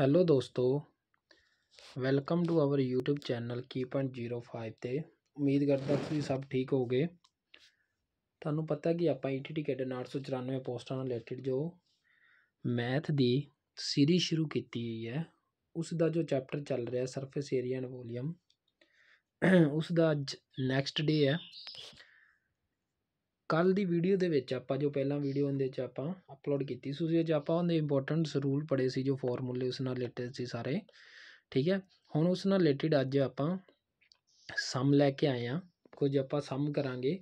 Hello ਦੋਸਤੋ welcome to our YouTube channel key.05 ਤੇ ਉਮੀਦ ਕਰਦਾ ਤੁਸੀਂ ਸਭ ਠੀਕ ਹੋਗੇ ਤੁਹਾਨੂੰ ਪਤਾ ਕਿ ਆਪਾਂ ETT ਕੈਡਨ 894 ਪੋਸਟਾਂ ਨਾਲ ਰਿਲੇਟਡ ਜੋ ਮੈਥ ਦੀ ਸੀਰੀ ਸ਼ੁਰੂ ਕੀਤੀ ਹੋਈ ਹੈ ਉਸ ਦਾ ਜੋ ਚੈਪਟਰ ਚੱਲ ਰਿਹਾ ਸਰਫੇਸ ਏਰੀਆ ਐਂਡ ਵੋਲੀਅਮ ਉਸ ਦਾ ਅੱਜ ਨੈਕਸਟ ਡੇ ਹੈ ਕੱਲ ਦੀ ਵੀਡੀਓ ਦੇ ਵਿੱਚ ਆਪਾਂ ਜੋ ਪਹਿਲਾਂ ਵੀਡੀਓ ਉਹਦੇ 'ਚ ਆਪਾਂ ਅਪਲੋਡ ਕੀਤੀ ਸੀ ਉਸ ਵਿੱਚ ਆਪਾਂ ਉਹਦੇ ਇੰਪੋਰਟੈਂਟਸ ਰੂਲ ਪੜੇ ਸੀ ਜੋ ਫਾਰਮੂਲੇ ਉਸ ਨਾਲ ਰਿਲੇਟਡ ਸੀ ਸਾਰੇ ਠੀਕ ਹੈ ਹੁਣ ਉਸ ਨਾਲ ਰਿਲੇਟਡ ਅੱਜ ਆਪਾਂ ਸਮ ਲੈ ਕੇ ਆਏ ਆ ਕੁਝ ਆਪਾਂ ਸਮ ਕਰਾਂਗੇ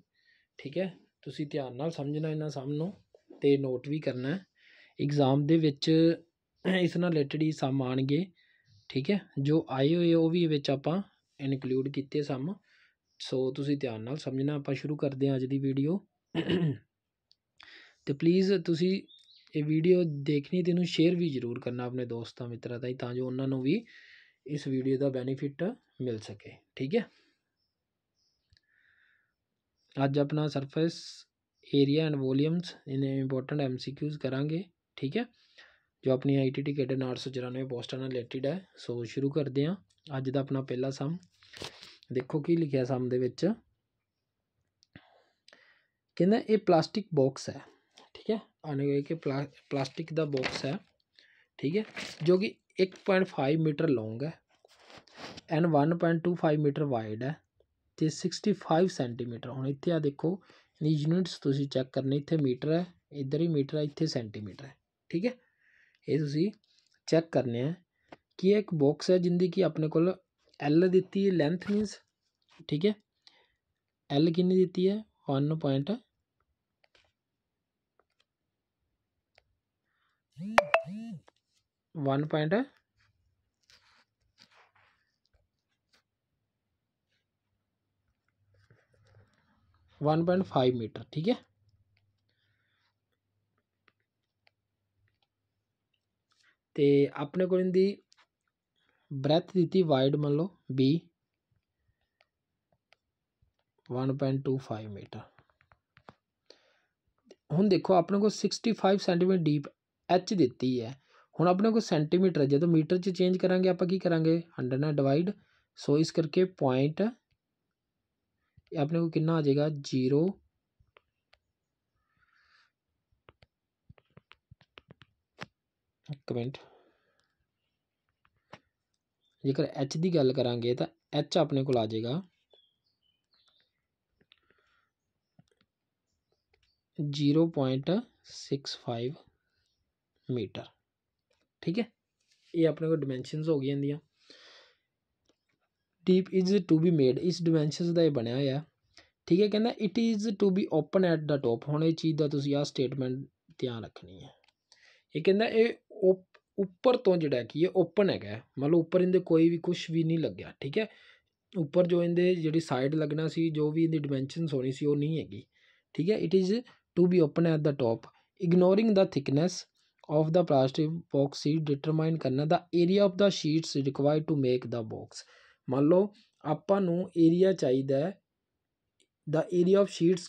ਠੀਕ ਹੈ ਤੁਸੀਂ ਧਿਆਨ ਨਾਲ ਸਮਝਣਾ ਇਹਨਾਂ ਸਮ ਨੂੰ ਤੇ ਨੋਟ ਵੀ ਕਰਨਾ ਐਗਜ਼ਾਮ ਦੇ ਵਿੱਚ ਇਸ ਨਾਲ ਰਿਲੇਟਡ ਹੀ ਸਮ ਆਣਗੇ ਠੀਕ ਹੈ ਜੋ ਆਏ ਹੋਏ ਉਹ ਵੀ ਵਿੱਚ ਆਪਾਂ ਇਨਕਲੂਡ ਕੀਤੇ ਸਮ ਸੋ ਤੁਸੀਂ ਧਿਆਨ ਨਾਲ ਸਮਝਣਾ ਆਪਾਂ ਸ਼ੁਰੂ ਕਰਦੇ ਹਾਂ ਅੱਜ ਦੀ ਵੀਡੀਓ ਅਤੇ ਪਲੀਜ਼ ਤੁਸੀਂ ਇਹ ਵੀਡੀਓ ਦੇਖਣੀ ਅਤੇ ਇਹਨੂੰ ਸ਼ੇਅਰ ਵੀ ਜ਼ਰੂਰ ਕਰਨਾ ਆਪਣੇ ਦੋਸਤਾਂ ਮਿੱਤਰਾਂ ਤਾਈਂ ਤਾਂ ਜੋ ਉਹਨਾਂ ਨੂੰ ਵੀ ਇਸ ਵੀਡੀਓ ਦਾ ਬੈਨੀਫਿਟ ਮਿਲ ਸਕੇ ਠੀਕ ਹੈ ਅੱਜ ਆਪਣਾ ਸਰਫੇਸ ਏਰੀਆ ਐਂਡ ਵੋਲੀਅਮਸ ਇਹਨੇ ਇੰਪੋਰਟੈਂਟ ਐਮਸੀਕਿਊਜ਼ ਕਰਾਂਗੇ ਠੀਕ ਹੈ ਜੋ ਆਪਣੀ ਆਈਟੀਟੀ ਕੈਡਨ 894 ਪੋਸਟਾਂ ਨਾਲ ਰਿਲੇਟਡ ਹੈ ਸੋ ਸ਼ੁਰੂ ਕਰਦੇ ਹਾਂ ਅੱਜ ਦਾ ਆਪਣਾ ਪਹਿਲਾ ਸਮ ਦੇਖੋ ਕੀ ਲਿਖਿਆ ਸਮ ਦੇ ਵਿੱਚ ਕਹਿੰਦਾ ਇਹ ਪਲਾਸਟਿਕ ਬਾਕਸ ਹੈ ਠੀਕ ਹੈ ਆਨੇ ਗਏ ਕਿ ਪਲਾਸਟਿਕ ਦਾ ਬਾਕਸ ਹੈ ਠੀਕ ਹੈ ਜੋ ਕਿ 1.5 ਮੀਟਰ ਲੌਂਗ ਹੈ ਐਂਡ 1.25 ਮੀਟਰ ਵਾਈਡ ਹੈ ਤੇ 65 ਸੈਂਟੀਮੀਟਰ ਹੁਣ ਇੱਥੇ ਆ ਦੇਖੋ ਇਹਦੀ ਯੂਨਿਟਸ ਤੁਸੀਂ ਚੈੱਕ ਕਰਨੇ ਇੱਥੇ ਮੀਟਰ ਹੈ ਇੱਧਰ ਹੀ ਮੀਟਰ ਹੈ ਇੱਥੇ ਸੈਂਟੀਮੀਟਰ ਹੈ ਠੀਕ ਹੈ ਇਹ ਤੁਸੀਂ ਚੈੱਕ ਕਰਨੇ ਆ ਕਿ ਇਹ ਇੱਕ ਬਾਕਸ ਹੈ ਜਿੰਦੀ ਕਿ ਆਪਣੇ ਕੋਲ ਐਲ ਦਿੱਤੀ ਹੈ ਲੈਂਥ ਮੀਨਸ ਠੀਕ ਹੈ ਐਲ ਕਿੰਨੀ ਦਿੱਤੀ ਹੈ one point one point one point five metre ठीक है ਤੇ ਆਪਣੇ ਕੋਲ ਇਹਦੀ ਬ੍ਰੈਥ ਦਿੱਤੀ ਵਾਈਡ ਮੰਨ ਲਓ b one point two five metre हूँ देखो अपने को sixty five centimetre deep H दिती है हूँ अपने को सेंटीमीटर जो मीटर च चेंज करा आप करा हंड्रड डिवाइड सो इस करके पॉइंट अपने को कि आ जाएगा जीरो एक मिनट जेकर एच की गल करा तो एच अपने को आ जाएगा 0.65 ਮੀਟਰ ਠੀਕ ਹੈ ਇਹ ਆਪਣੇ ਕੋਲ ਡਾਈਮੈਂਸ਼ਨਸ ਹੋ ਗਈਆਂ ਇਹਦੀਆਂ deep is to be made ਇਸ ਡਾਈਮੈਂਸ਼ਨਸ ਦਾ ਇਹ ਬਣਿਆ ਹੋਇਆ ਠੀਕ ਹੈ ਕਹਿੰਦਾ it is to be open at the top ਹੁਣ ਇਹ ਚੀਜ਼ ਦਾ ਤੁਸੀਂ ਆ ਸਟੇਟਮੈਂਟ ਧਿਆਨ ਰੱਖਣੀ ਹੈ ਇਹ ਕਹਿੰਦਾ ਇਹ ਉੱਪਰ ਤੋਂ ਜਿਹੜਾ ਕੀ ਹੈ ਓਪਨ ਹੈਗਾ ਮਤਲਬ ਉੱਪਰ ਇਹਦੇ ਕੋਈ ਵੀ ਕੁਝ ਵੀ ਨਹੀਂ ਲੱਗਿਆ ਠੀਕ ਹੈ ਉੱਪਰ ਜੋ ਇਹਦੇ ਜਿਹੜੀ ਸਾਈਡ ਲੱਗਣਾ ਸੀ ਜੋ ਵੀ ਇਹਦੀ ਡਾਈਮੈਂਸ਼ਨਸ ਹੋਣੀ ਸੀ ਉਹ ਨਹੀਂ ਹੈਗੀ ਠੀਕ ਹੈ it is to be open at the top. Ignoring the thickness of the plastic box sheet determine ਕਰਨਾ the area of the sheets required to make the box ਮੰਨ ਲਓ ਆਪਾਂ ਨੂੰ ਏਰੀਆ ਚਾਹੀਦਾ ਹੈ ਦਾ ਏਰੀਆ ਆਫ ਸ਼ੀਟਸ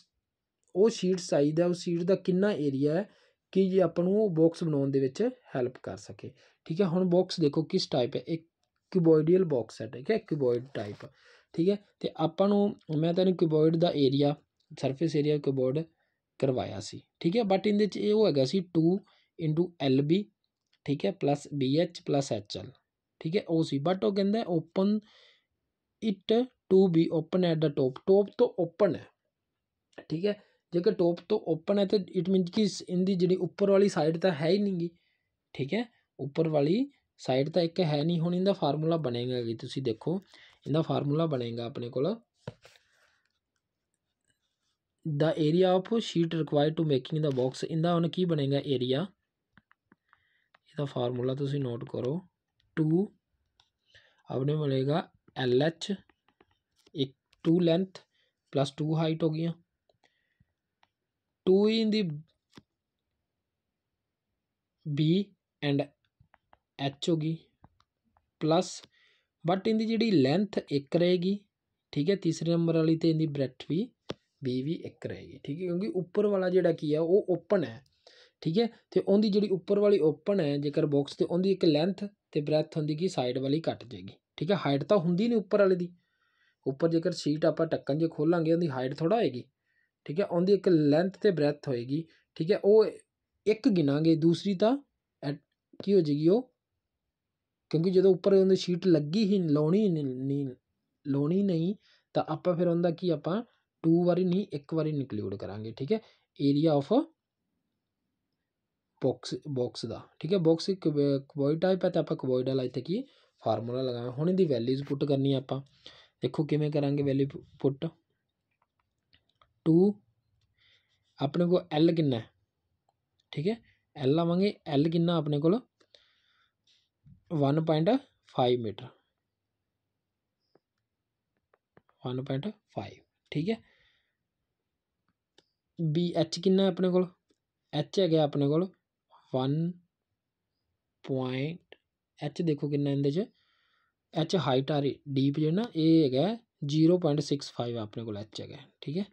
ਉਹ sheets ਚਾਹੀਦਾ ਉਹ ਸ਼ੀਟ ਦਾ ਕਿੰਨਾ ਏਰੀਆ ਹੈ ਕਿ ਜੇ ਆਪਾਂ ਨੂੰ ਉਹ ਬਾਕਸ ਬਣਾਉਣ ਦੇ ਵਿੱਚ ਹੈਲਪ ਕਰ ਸਕੇ ਠੀਕ ਹੈ ਹੁਣ ਬਾਕਸ ਦੇਖੋ ਕਿਸ ਟਾਈਪ ਹੈ ਇੱਕ ਕਿਊਬੋਇਡਲ ਬਾਕਸ ਹੈ ਠੀਕ ਹੈ ਕਿਊਬੋਇਡ ਟਾਈਪ ਠੀਕ ਹੈ ਤੇ ਆਪਾਂ ਨੂੰ ਮੈਂ ਤੁਹਾਨੂੰ ਕਿਊਬੋਇਡ ਦਾ ਏਰੀਆ ਸਰਫੇਸ ਏਰੀਆ ਕਿਊਬੋਇਡ ਕਰਵਾਇਆ ਸੀ ਠੀਕ ਹੈ ਬਟ ਇਹਦੇ 'ਚ ਇਹ ਹੋ ਹੈਗਾ ਸੀ 2 lb ਠੀਕ ਹੈ ਪਲੱਸ ਬੀ ਪਲੱਸ HL ਠੀਕ ਹੈ ਉਹ ਸੀ ਬਟ ਉਹ ਕਹਿੰਦਾ open it to be open at the top top ਤੋਂ ਓਪਨ ਹੈ ਠੀਕ ਹੈ ਜੇਕਰ ਟੋਪ ਤੋਂ ਓਪਨ ਹੈ ਤਾਂ ਇਟ ਮੀਨਸ ਕਿ ਇਹਦੀ ਜਿਹੜੀ ਉੱਪਰ ਵਾਲੀ ਸਾਈਡ ਤਾਂ ਹੈ ਹੀ ਨਹੀਂਗੀ ਠੀਕ ਹੈ ਉੱਪਰ ਵਾਲੀ ਸਾਈਡ ਤਾਂ ਇੱਕ ਹੈ ਨਹੀਂ ਹੁਣ ਇਹਦਾ ਫਾਰਮੂਲਾ ਬਣੇਗਾ ਕਿ ਤੁਸੀਂ ਦੇਖੋ ਇਹਦਾ ਫਾਰਮੂਲਾ ਬਣੇਗਾ ਆਪਣੇ ਕੋਲ the area of sheet required to making the box इंदा ਹੁਣ ਕੀ ਬਣੇਗਾ ਏਰੀਆ ਇਹਦਾ ਫਾਰਮੂਲਾ ਤੁਸੀਂ ਨੋਟ ਕਰੋ 2 ਆਪਣੇ ਮਿਲੇਗਾ ਐਲ ਐਚ ਇੱਕ 2 ਲੈਂਥ ਪਲੱਸ 2 ਹਾਈਟ ਹੋ ਗਈਆਂ 2 in the B and H ਹੋ ਗਈ ਪਲੱਸ ਬਟ ਇਹਦੀ ਜਿਹੜੀ ਲੈਂਥ 1 ਰਹੇਗੀ ਠੀਕ ਹੈ ਤੀਸਰੇ ਨੰਬਰ ਵਾਲੀ ਤੇ ਇਹਦੀ ਬ੍ਰੈਥ ਵੀ ਵੀ ਇੱਕ ਰਹੇਗੀ ਠੀਕ ਹੈ ਕਿਉਂਕਿ ਉੱਪਰ ਵਾਲਾ ਜਿਹੜਾ ਕੀ ਹੈ ਉਹ ਓਪਨ ਹੈ ਠੀਕ ਹੈ ਤੇ ਉਹਦੀ ਜਿਹੜੀ ਉੱਪਰ ਵਾਲੀ ਓਪਨ ਹੈ ਜੇਕਰ ਬਾਕਸ ਤੇ ਉਹਦੀ ਇੱਕ ਲੈਂਥ ਤੇ ਬ੍ਰੈਥ ਹੁੰਦੀ ਕੀ ਸਾਈਡ ਵਾਲੀ ਘਟ ਜਾਏਗੀ ਠੀਕ ਹੈ ਹਾਈਟ ਤਾਂ ਹੁੰਦੀ ਨਹੀਂ ਉੱਪਰ ਵਾਲੇ ਦੀ ਉੱਪਰ ਜੇਕਰ ਸ਼ੀਟ ਆਪਾਂ ਟੱਕਣ ਜੇ ਖੋਲਾਂਗੇ ਉਹਦੀ ਹਾਈਟ ਥੋੜਾ ਹੋਏਗੀ ਠੀਕ ਹੈ ਉਹਦੀ ਇੱਕ ਲੈਂਥ ਤੇ ਬ੍ਰੈਥ ਹੋਏਗੀ ਠੀਕ ਹੈ ਉਹ ਇੱਕ ਗਿਣਾਂਗੇ ਦੂਸਰੀ ਤਾਂ ਕੀ ਹੋ ਜਾਏਗੀ ਉਹ ਕਿਉਂਕਿ ਜਦੋਂ ਉੱਪਰ ਉਹਦੀ ਸ਼ੀਟ ਲੱਗੀ ਹੀ ਲਾਉਣੀ ਨਹੀਂ ਲਾਉਣੀ ਨਹੀਂ ਤਾਂ ਆਪਾਂ ਫਿਰ ਉਹਦਾ ਕੀ ਆਪਾਂ ਟੂ ਵਾਰੀ ਨਹੀਂ ਇੱਕ ਵਾਰੀ ਇਨਕਲੂਡ ਕਰਾਂਗੇ ਠੀਕ ਹੈ ਏਰੀਆ ਆਫ ਬਾਕਸ ਬਾਕਸ ਦਾ ਠੀਕ ਹੈ ਬਾਕਸ ਇੱਕ ਕਵੋਇਡ ਟਾਈਪ ਹੈ ਤਾਂ ਆਪਾਂ ਕਵੋਇਡ ਵਾਲਾ ਇੱਥੇ ਕੀ ਫਾਰਮੂਲਾ ਲਗਾਉਣਾ ਹੁਣ ਇਹਦੀ ਵੈਲਿਊਜ਼ ਪੁੱਟ ਕਰਨੀ ਹੈ ਆਪਾਂ ਦੇਖੋ ਕਿਵੇਂ ਕਰਾਂਗੇ ਵੈਲਿਊ ਪੁੱਟ 2 ਆਪਣੇ ਕੋਲ l ਕਿੰਨਾ ਹੈ ਠੀਕ ਹੈ l ਲਾਵਾਂਗੇ l ਕਿੰਨਾ ਆਪਣੇ ਕੋਲ 1.5 ਮੀਟਰ 1.5 ਠੀਕ ਹੈ ਬੀ ਐਚ ਕਿੰਨਾ ਆਪਣੇ ਕੋਲ ਐਚ ਹੈਗਾ ਆਪਣੇ ਕੋਲ 1. h ਦੇਖੋ ਕਿੰਨਾ ਇਹਦੇ 'ਚ h ਹਾਈਟ ਆ ਰਹੀ ਡੀਪ ਜਿਹੜਾ ਨਾ ਇਹ ਹੈਗਾ 0.65 ਆਪਣੇ ਕੋਲ ਐਚ ਹੈਗਾ ਠੀਕ ਹੈ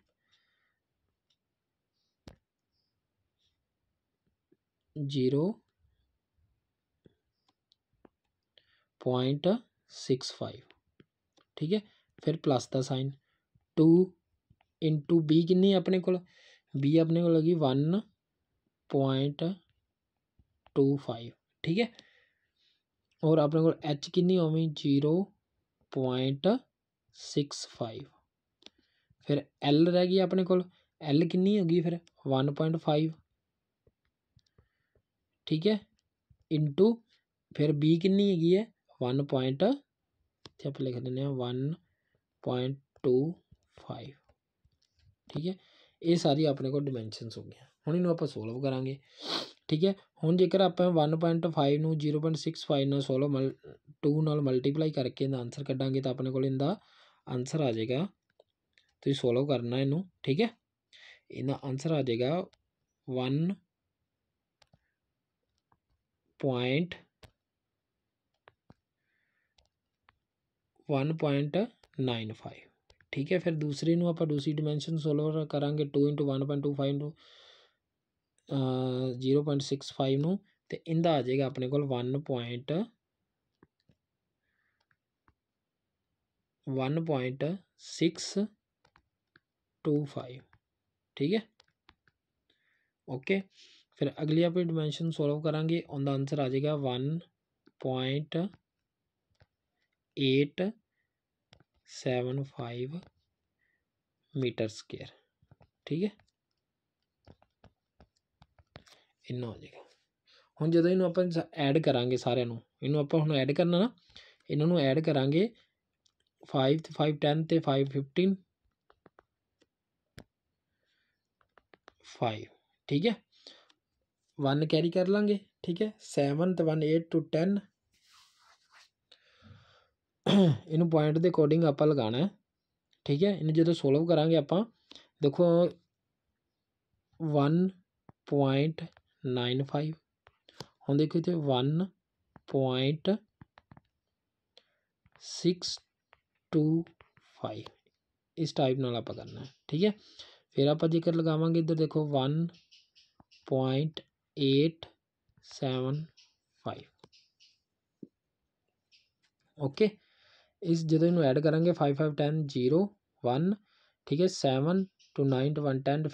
0.65 ਠੀਕ ਹੈ ਫਿਰ ਪਲੱਸ ਦਾ ਸਾਈਨ 2 ਇੰਟੂ b ਕਿੰਨੀ ਆਪਣੇ ਕੋਲ बी अपने को लगी वन पॉइंट टू फाइव ठीक है और अपने को एच कि होगी जीरो पॉइंट सिक्स फाइव फिर एल रह गई अपने को एल कि होगी फिर वन पॉइंट फाइव ठीक है इंटू फिर बी कि हैगी है वन पॉइंट आप लिख देने वन पॉइंट टू फाइव ठीक है ਇਹ ਸਾਰੀ ਆਪਣੇ ਕੋਲ ਡਾਈਮੈਂਸ਼ਨਸ ਹੋ ਗਈਆਂ ਹੁਣ ਇਹਨੂੰ ਆਪਾਂ ਸੋਲਵ ਕਰਾਂਗੇ ਠੀਕ ਹੈ ਹੁਣ ਜੇਕਰ ਆਪਾਂ 1.5 ਨੂੰ 0.65 ਨਾਲ ਸੋਲਵ 2 ਨਾਲ ਮਲਟੀਪਲਾਈ ਕਰਕੇ ਇਹਦਾ ਆਨਸਰ ਕੱਢਾਂਗੇ ਤਾਂ ਆਪਣੇ ਕੋਲ ਇਹਦਾ ਆਨਸਰ ਆ ਜਾਏਗਾ ਤੁਸੀਂ ਸੋਲਵ ਕਰਨਾ ਇਹਨੂੰ ਠੀਕ ਹੈ ਇਹਦਾ ਆਨਸਰ ਆ ਜਾਏਗਾ 1 1.95 ਠੀਕ ਹੈ ਫਿਰ ਦੂਸਰੀ ਨੂੰ ਆਪਾਂ ਦੂਸਰੀ ਡਾਈਮੈਂਸ਼ਨ ਸੋਲਵ ਕਰਾਂਗੇ 2 1.25 ਨੂੰ 0.65 ਨੂੰ ਤੇ ਇਹਦਾ ਆ ਜਾਏਗਾ ਆਪਣੇ ਕੋਲ 1. 1.625 ਠੀਕ ਹੈ ਓਕੇ ਫਿਰ ਅਗਲੀ ਆਪਣੀ ਡਾਈਮੈਂਸ਼ਨ ਸੋਲਵ ਕਰਾਂਗੇ ਉਹਦਾ ਆਨਸਰ ਆ ਜਾਏਗਾ 1.8 सेवन फाइव मीटर स्केयर ਠੀਕ ਹੈ ਇੰਨਾ ਹੋ ਜਾਏਗਾ ਹੁਣ ਜਦੋਂ ਇਹਨੂੰ ਆਪਾਂ ਐਡ ਕਰਾਂਗੇ ਸਾਰਿਆਂ ਨੂੰ ਇਹਨੂੰ ਆਪਾਂ ਹੁਣ ਐਡ ਕਰਨਾ ਨਾ ਇਹਨਾਂ ਨੂੰ ਐਡ ਕਰਾਂਗੇ 5 ਤੇ 5 10 ਤੇ 5 15 5 ਠੀਕ ਹੈ 1 ਕੈਰੀ ਕਰ ਲਾਂਗੇ ਠੀਕ ਹੈ 7 ਤੇ 1 8 ਟੂ 10 ਇਹਨੂੰ ਪੁਆਇੰਟ ਦੇ ਅਕੋਰਡਿੰਗ ਆਪਾਂ ਲਗਾਉਣਾ ਠੀਕ ਹੈ ਇਹਨੂੰ ਜਦੋਂ ਸੋਲਵ ਕਰਾਂਗੇ ਆਪਾਂ ਦੇਖੋ 1.95 ਹੁਣ ਦੇਖੋ ਇੱਥੇ 1.625 ਇਸ ਟਾਈਪ ਨਾਲ ਆਪਾਂ ਕਰਨਾ ਹੈ ਠੀਕ ਹੈ ਫਿਰ ਆਪਾਂ ਜੇਕਰ ਲਗਾਵਾਂਗੇ ਇੱਧਰ ਦੇਖੋ 1.875 ਓਕੇ ਇਸ ਜਦੋਂ ਇਹਨੂੰ ਐਡ ਕਰਾਂਗੇ 551001 ਠੀਕ ਹੈ seven two nine two one ten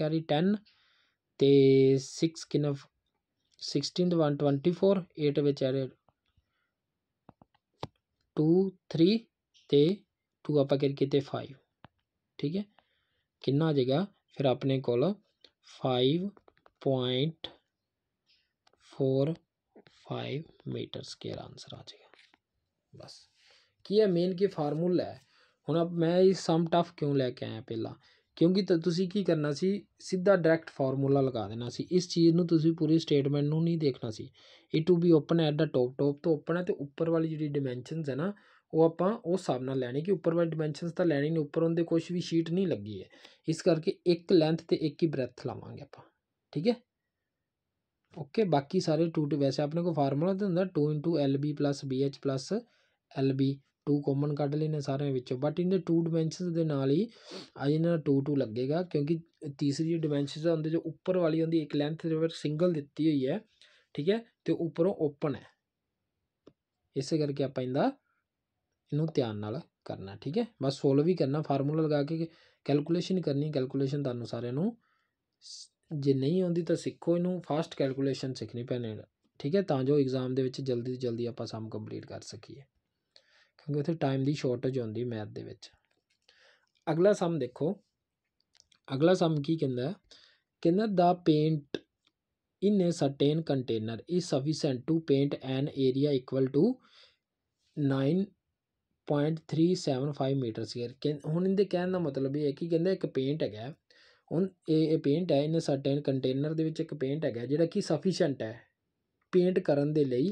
carry 10 ਤੇ 6 ਕਿਨ 16 ਟੂ ਵਨ ਟਵੰਟੀ ਵਿੱਚ ਐਡ 2 3 ਤੇ 2 ਆਪਾਂ ਕੈਰੀ ਕੀਤੇ 5 ਠੀਕ ਹੈ ਕਿੰਨਾ ਆ ਜਾਏਗਾ ਫਿਰ ਆਪਣੇ ਕੋਲ five point 5 metre square answer ਆ ਜਾਏਗਾ ਬਸ ਕੀ ਹੈ ਮੇਨ ਕੀ ਫਾਰਮੂਲਾ ਹੈ ਹੁਣ ਅਬ ਮੈਂ ਇਹ ਸਮ ਟਫ ਕਿਉਂ ਲੈ ਕੇ ਆਇਆ ਪਹਿਲਾਂ ਕਿਉਂਕਿ ਤੁਸੀਂ ਕੀ ਕਰਨਾ ਸੀ ਸਿੱਧਾ ਡਾਇਰੈਕਟ ਫਾਰਮੂਲਾ ਲਗਾ ਦੇਣਾ ਸੀ ਇਸ ਚੀਜ਼ ਨੂੰ ਤੁਸੀਂ ਪੂਰੀ ਸਟੇਟਮੈਂਟ ਨੂੰ ਨਹੀਂ ਦੇਖਣਾ ਸੀ it to be open at the top top ਤੋਂ ਓਪਨ ਹੈ ਤੇ ਉੱਪਰ ਵਾਲੀ ਜਿਹੜੀ ਡਾਈਮੈਂਸ਼ਨਸ ਹੈ ਨਾ ਉਹ ਆਪਾਂ ਉਹ ਸਾਬ ਨਾਲ ਲੈਣੀ ਕਿ ਉੱਪਰ ਵਾਲੀ ਡਾਈਮੈਂਸ਼ਨਸ ਤਾਂ ਲੈਣੀ ਨਹੀਂ ਉੱਪਰ ਉਹਦੇ ਕੁਝ ਵੀ ਸ਼ੀਟ ਨਹੀਂ ਲੱਗੀ ਹੈ ਇਸ ਕਰਕੇ ਇੱਕ ਲੈਂਥ ਤੇ ਇੱਕ ਹੀ ਬ੍ਰੈਥ ਲਾਵਾਂਗੇ ਆਪਾਂ ਠੀਕ ਹੈ ਓਕੇ ਬਾਕੀ ਸਾਰੇ ਟੂ ਟੂ ਵੈਸੇ ਆਪਣੇ ਕੋਲ ਫਾਰਮੂਲਾ ਤਾਂ ਹੁੰਦਾ 2 lb bh L B two common ਕੱਢ ਲਏ ਸਾਰੇ ਸਾਰਿਆਂ ਵਿੱਚੋਂ ਬਟ ਇਨ ਦੇ ਟੂ ਡਿਮੈਂਸ਼ਨਸ ਦੇ ਨਾਲ ਹੀ ਆ ਜਿਹਨਾਂ ਟੂ ਟੂ ਲੱਗੇਗਾ ਕਿਉਂਕਿ ਤੀਸਰੀ ਡਿਮੈਂਸ਼ਨਸ ਹੁੰਦੇ ਜੋ ਉੱਪਰ ਵਾਲੀ ਹੁੰਦੀ ਇੱਕ ਲੈਂਥ ਦੇ ਵਿੱਚ ਸਿੰਗਲ ਦਿੱਤੀ ਹੋਈ ਹੈ ਠੀਕ ਹੈ ਤੇ ਉੱਪਰੋਂ ਓਪਨ ਹੈ ਇਸੇ ਕਰਕੇ ਆਪਾਂ ਇਹਦਾ ਇਹਨੂੰ ਧਿਆਨ ਨਾਲ ਕਰਨਾ ਠੀਕ ਹੈ ਬਸ ਸੋਲਵ ਹੀ ਕਰਨਾ ਫਾਰਮੂਲਾ ਲਗਾ ਕੇ ਕੈਲਕੂਲੇਸ਼ਨ ਕਰਨੀ ਕੈਲਕੂਲੇਸ਼ਨ ਤੁਹਾਨੂੰ ਸਾਰਿਆਂ ਨੂੰ ਜੇ ਨਹੀਂ ਆਉਂਦੀ ਤਾਂ ਸਿੱਖੋ ਇਹਨੂੰ ਫਾਸਟ ਕੈਲਕੂਲੇਸ਼ਨ ਸਿੱਖਣੀ ਪੈਣੀ ਠੀਕ ਹੈ ਤਾਂ ਜੋ ਐਗਜ਼ਾਮ ਦੇ ਵਿੱਚ ਜਲਦੀ ਤੋਂ ਜਲਦੀ ਆਪਾਂ ਸਮ ਕੰਪਲੀਟ ਕਰ ਸਕੀਏ ਕਿਉਂਕਿ ਉੱਥੇ ਟਾਈਮ ਦੀ ਸ਼ਾਰਟੇਜ ਹੁੰਦੀ ਮੈਥ ਦੇ ਵਿੱਚ ਅਗਲਾ ਸਮ ਦੇਖੋ ਅਗਲਾ ਸਮ ਕੀ ਕਹਿੰਦਾ ਕਹਿੰਦਾ ਦਾ paint in a certain container is sufficient to paint an area equal to 9.375 metre square ਹੁਣ ਇਹਦੇ ਕਹਿਣ ਦਾ ਮਤਲਬ ਇਹ ਹੈ ਕਿ ਕਹਿੰਦਾ ਇੱਕ ਪੇਂਟ ਹੈਗਾ ਹੁਣ ਇਹ ਇਹ ਪੇਂਟ ਹੈ ਇਨ ਸਰਟੇਨ ਕੰਟੇਨਰ ਦੇ ਵਿੱਚ ਇੱਕ ਪੇਂਟ ਹੈਗਾ ਜਿਹੜਾ ਕਿ ਸਫੀਸ਼ੀਐਂਟ ਹੈ ਪੇਂਟ ਕਰਨ ਦੇ ਲਈ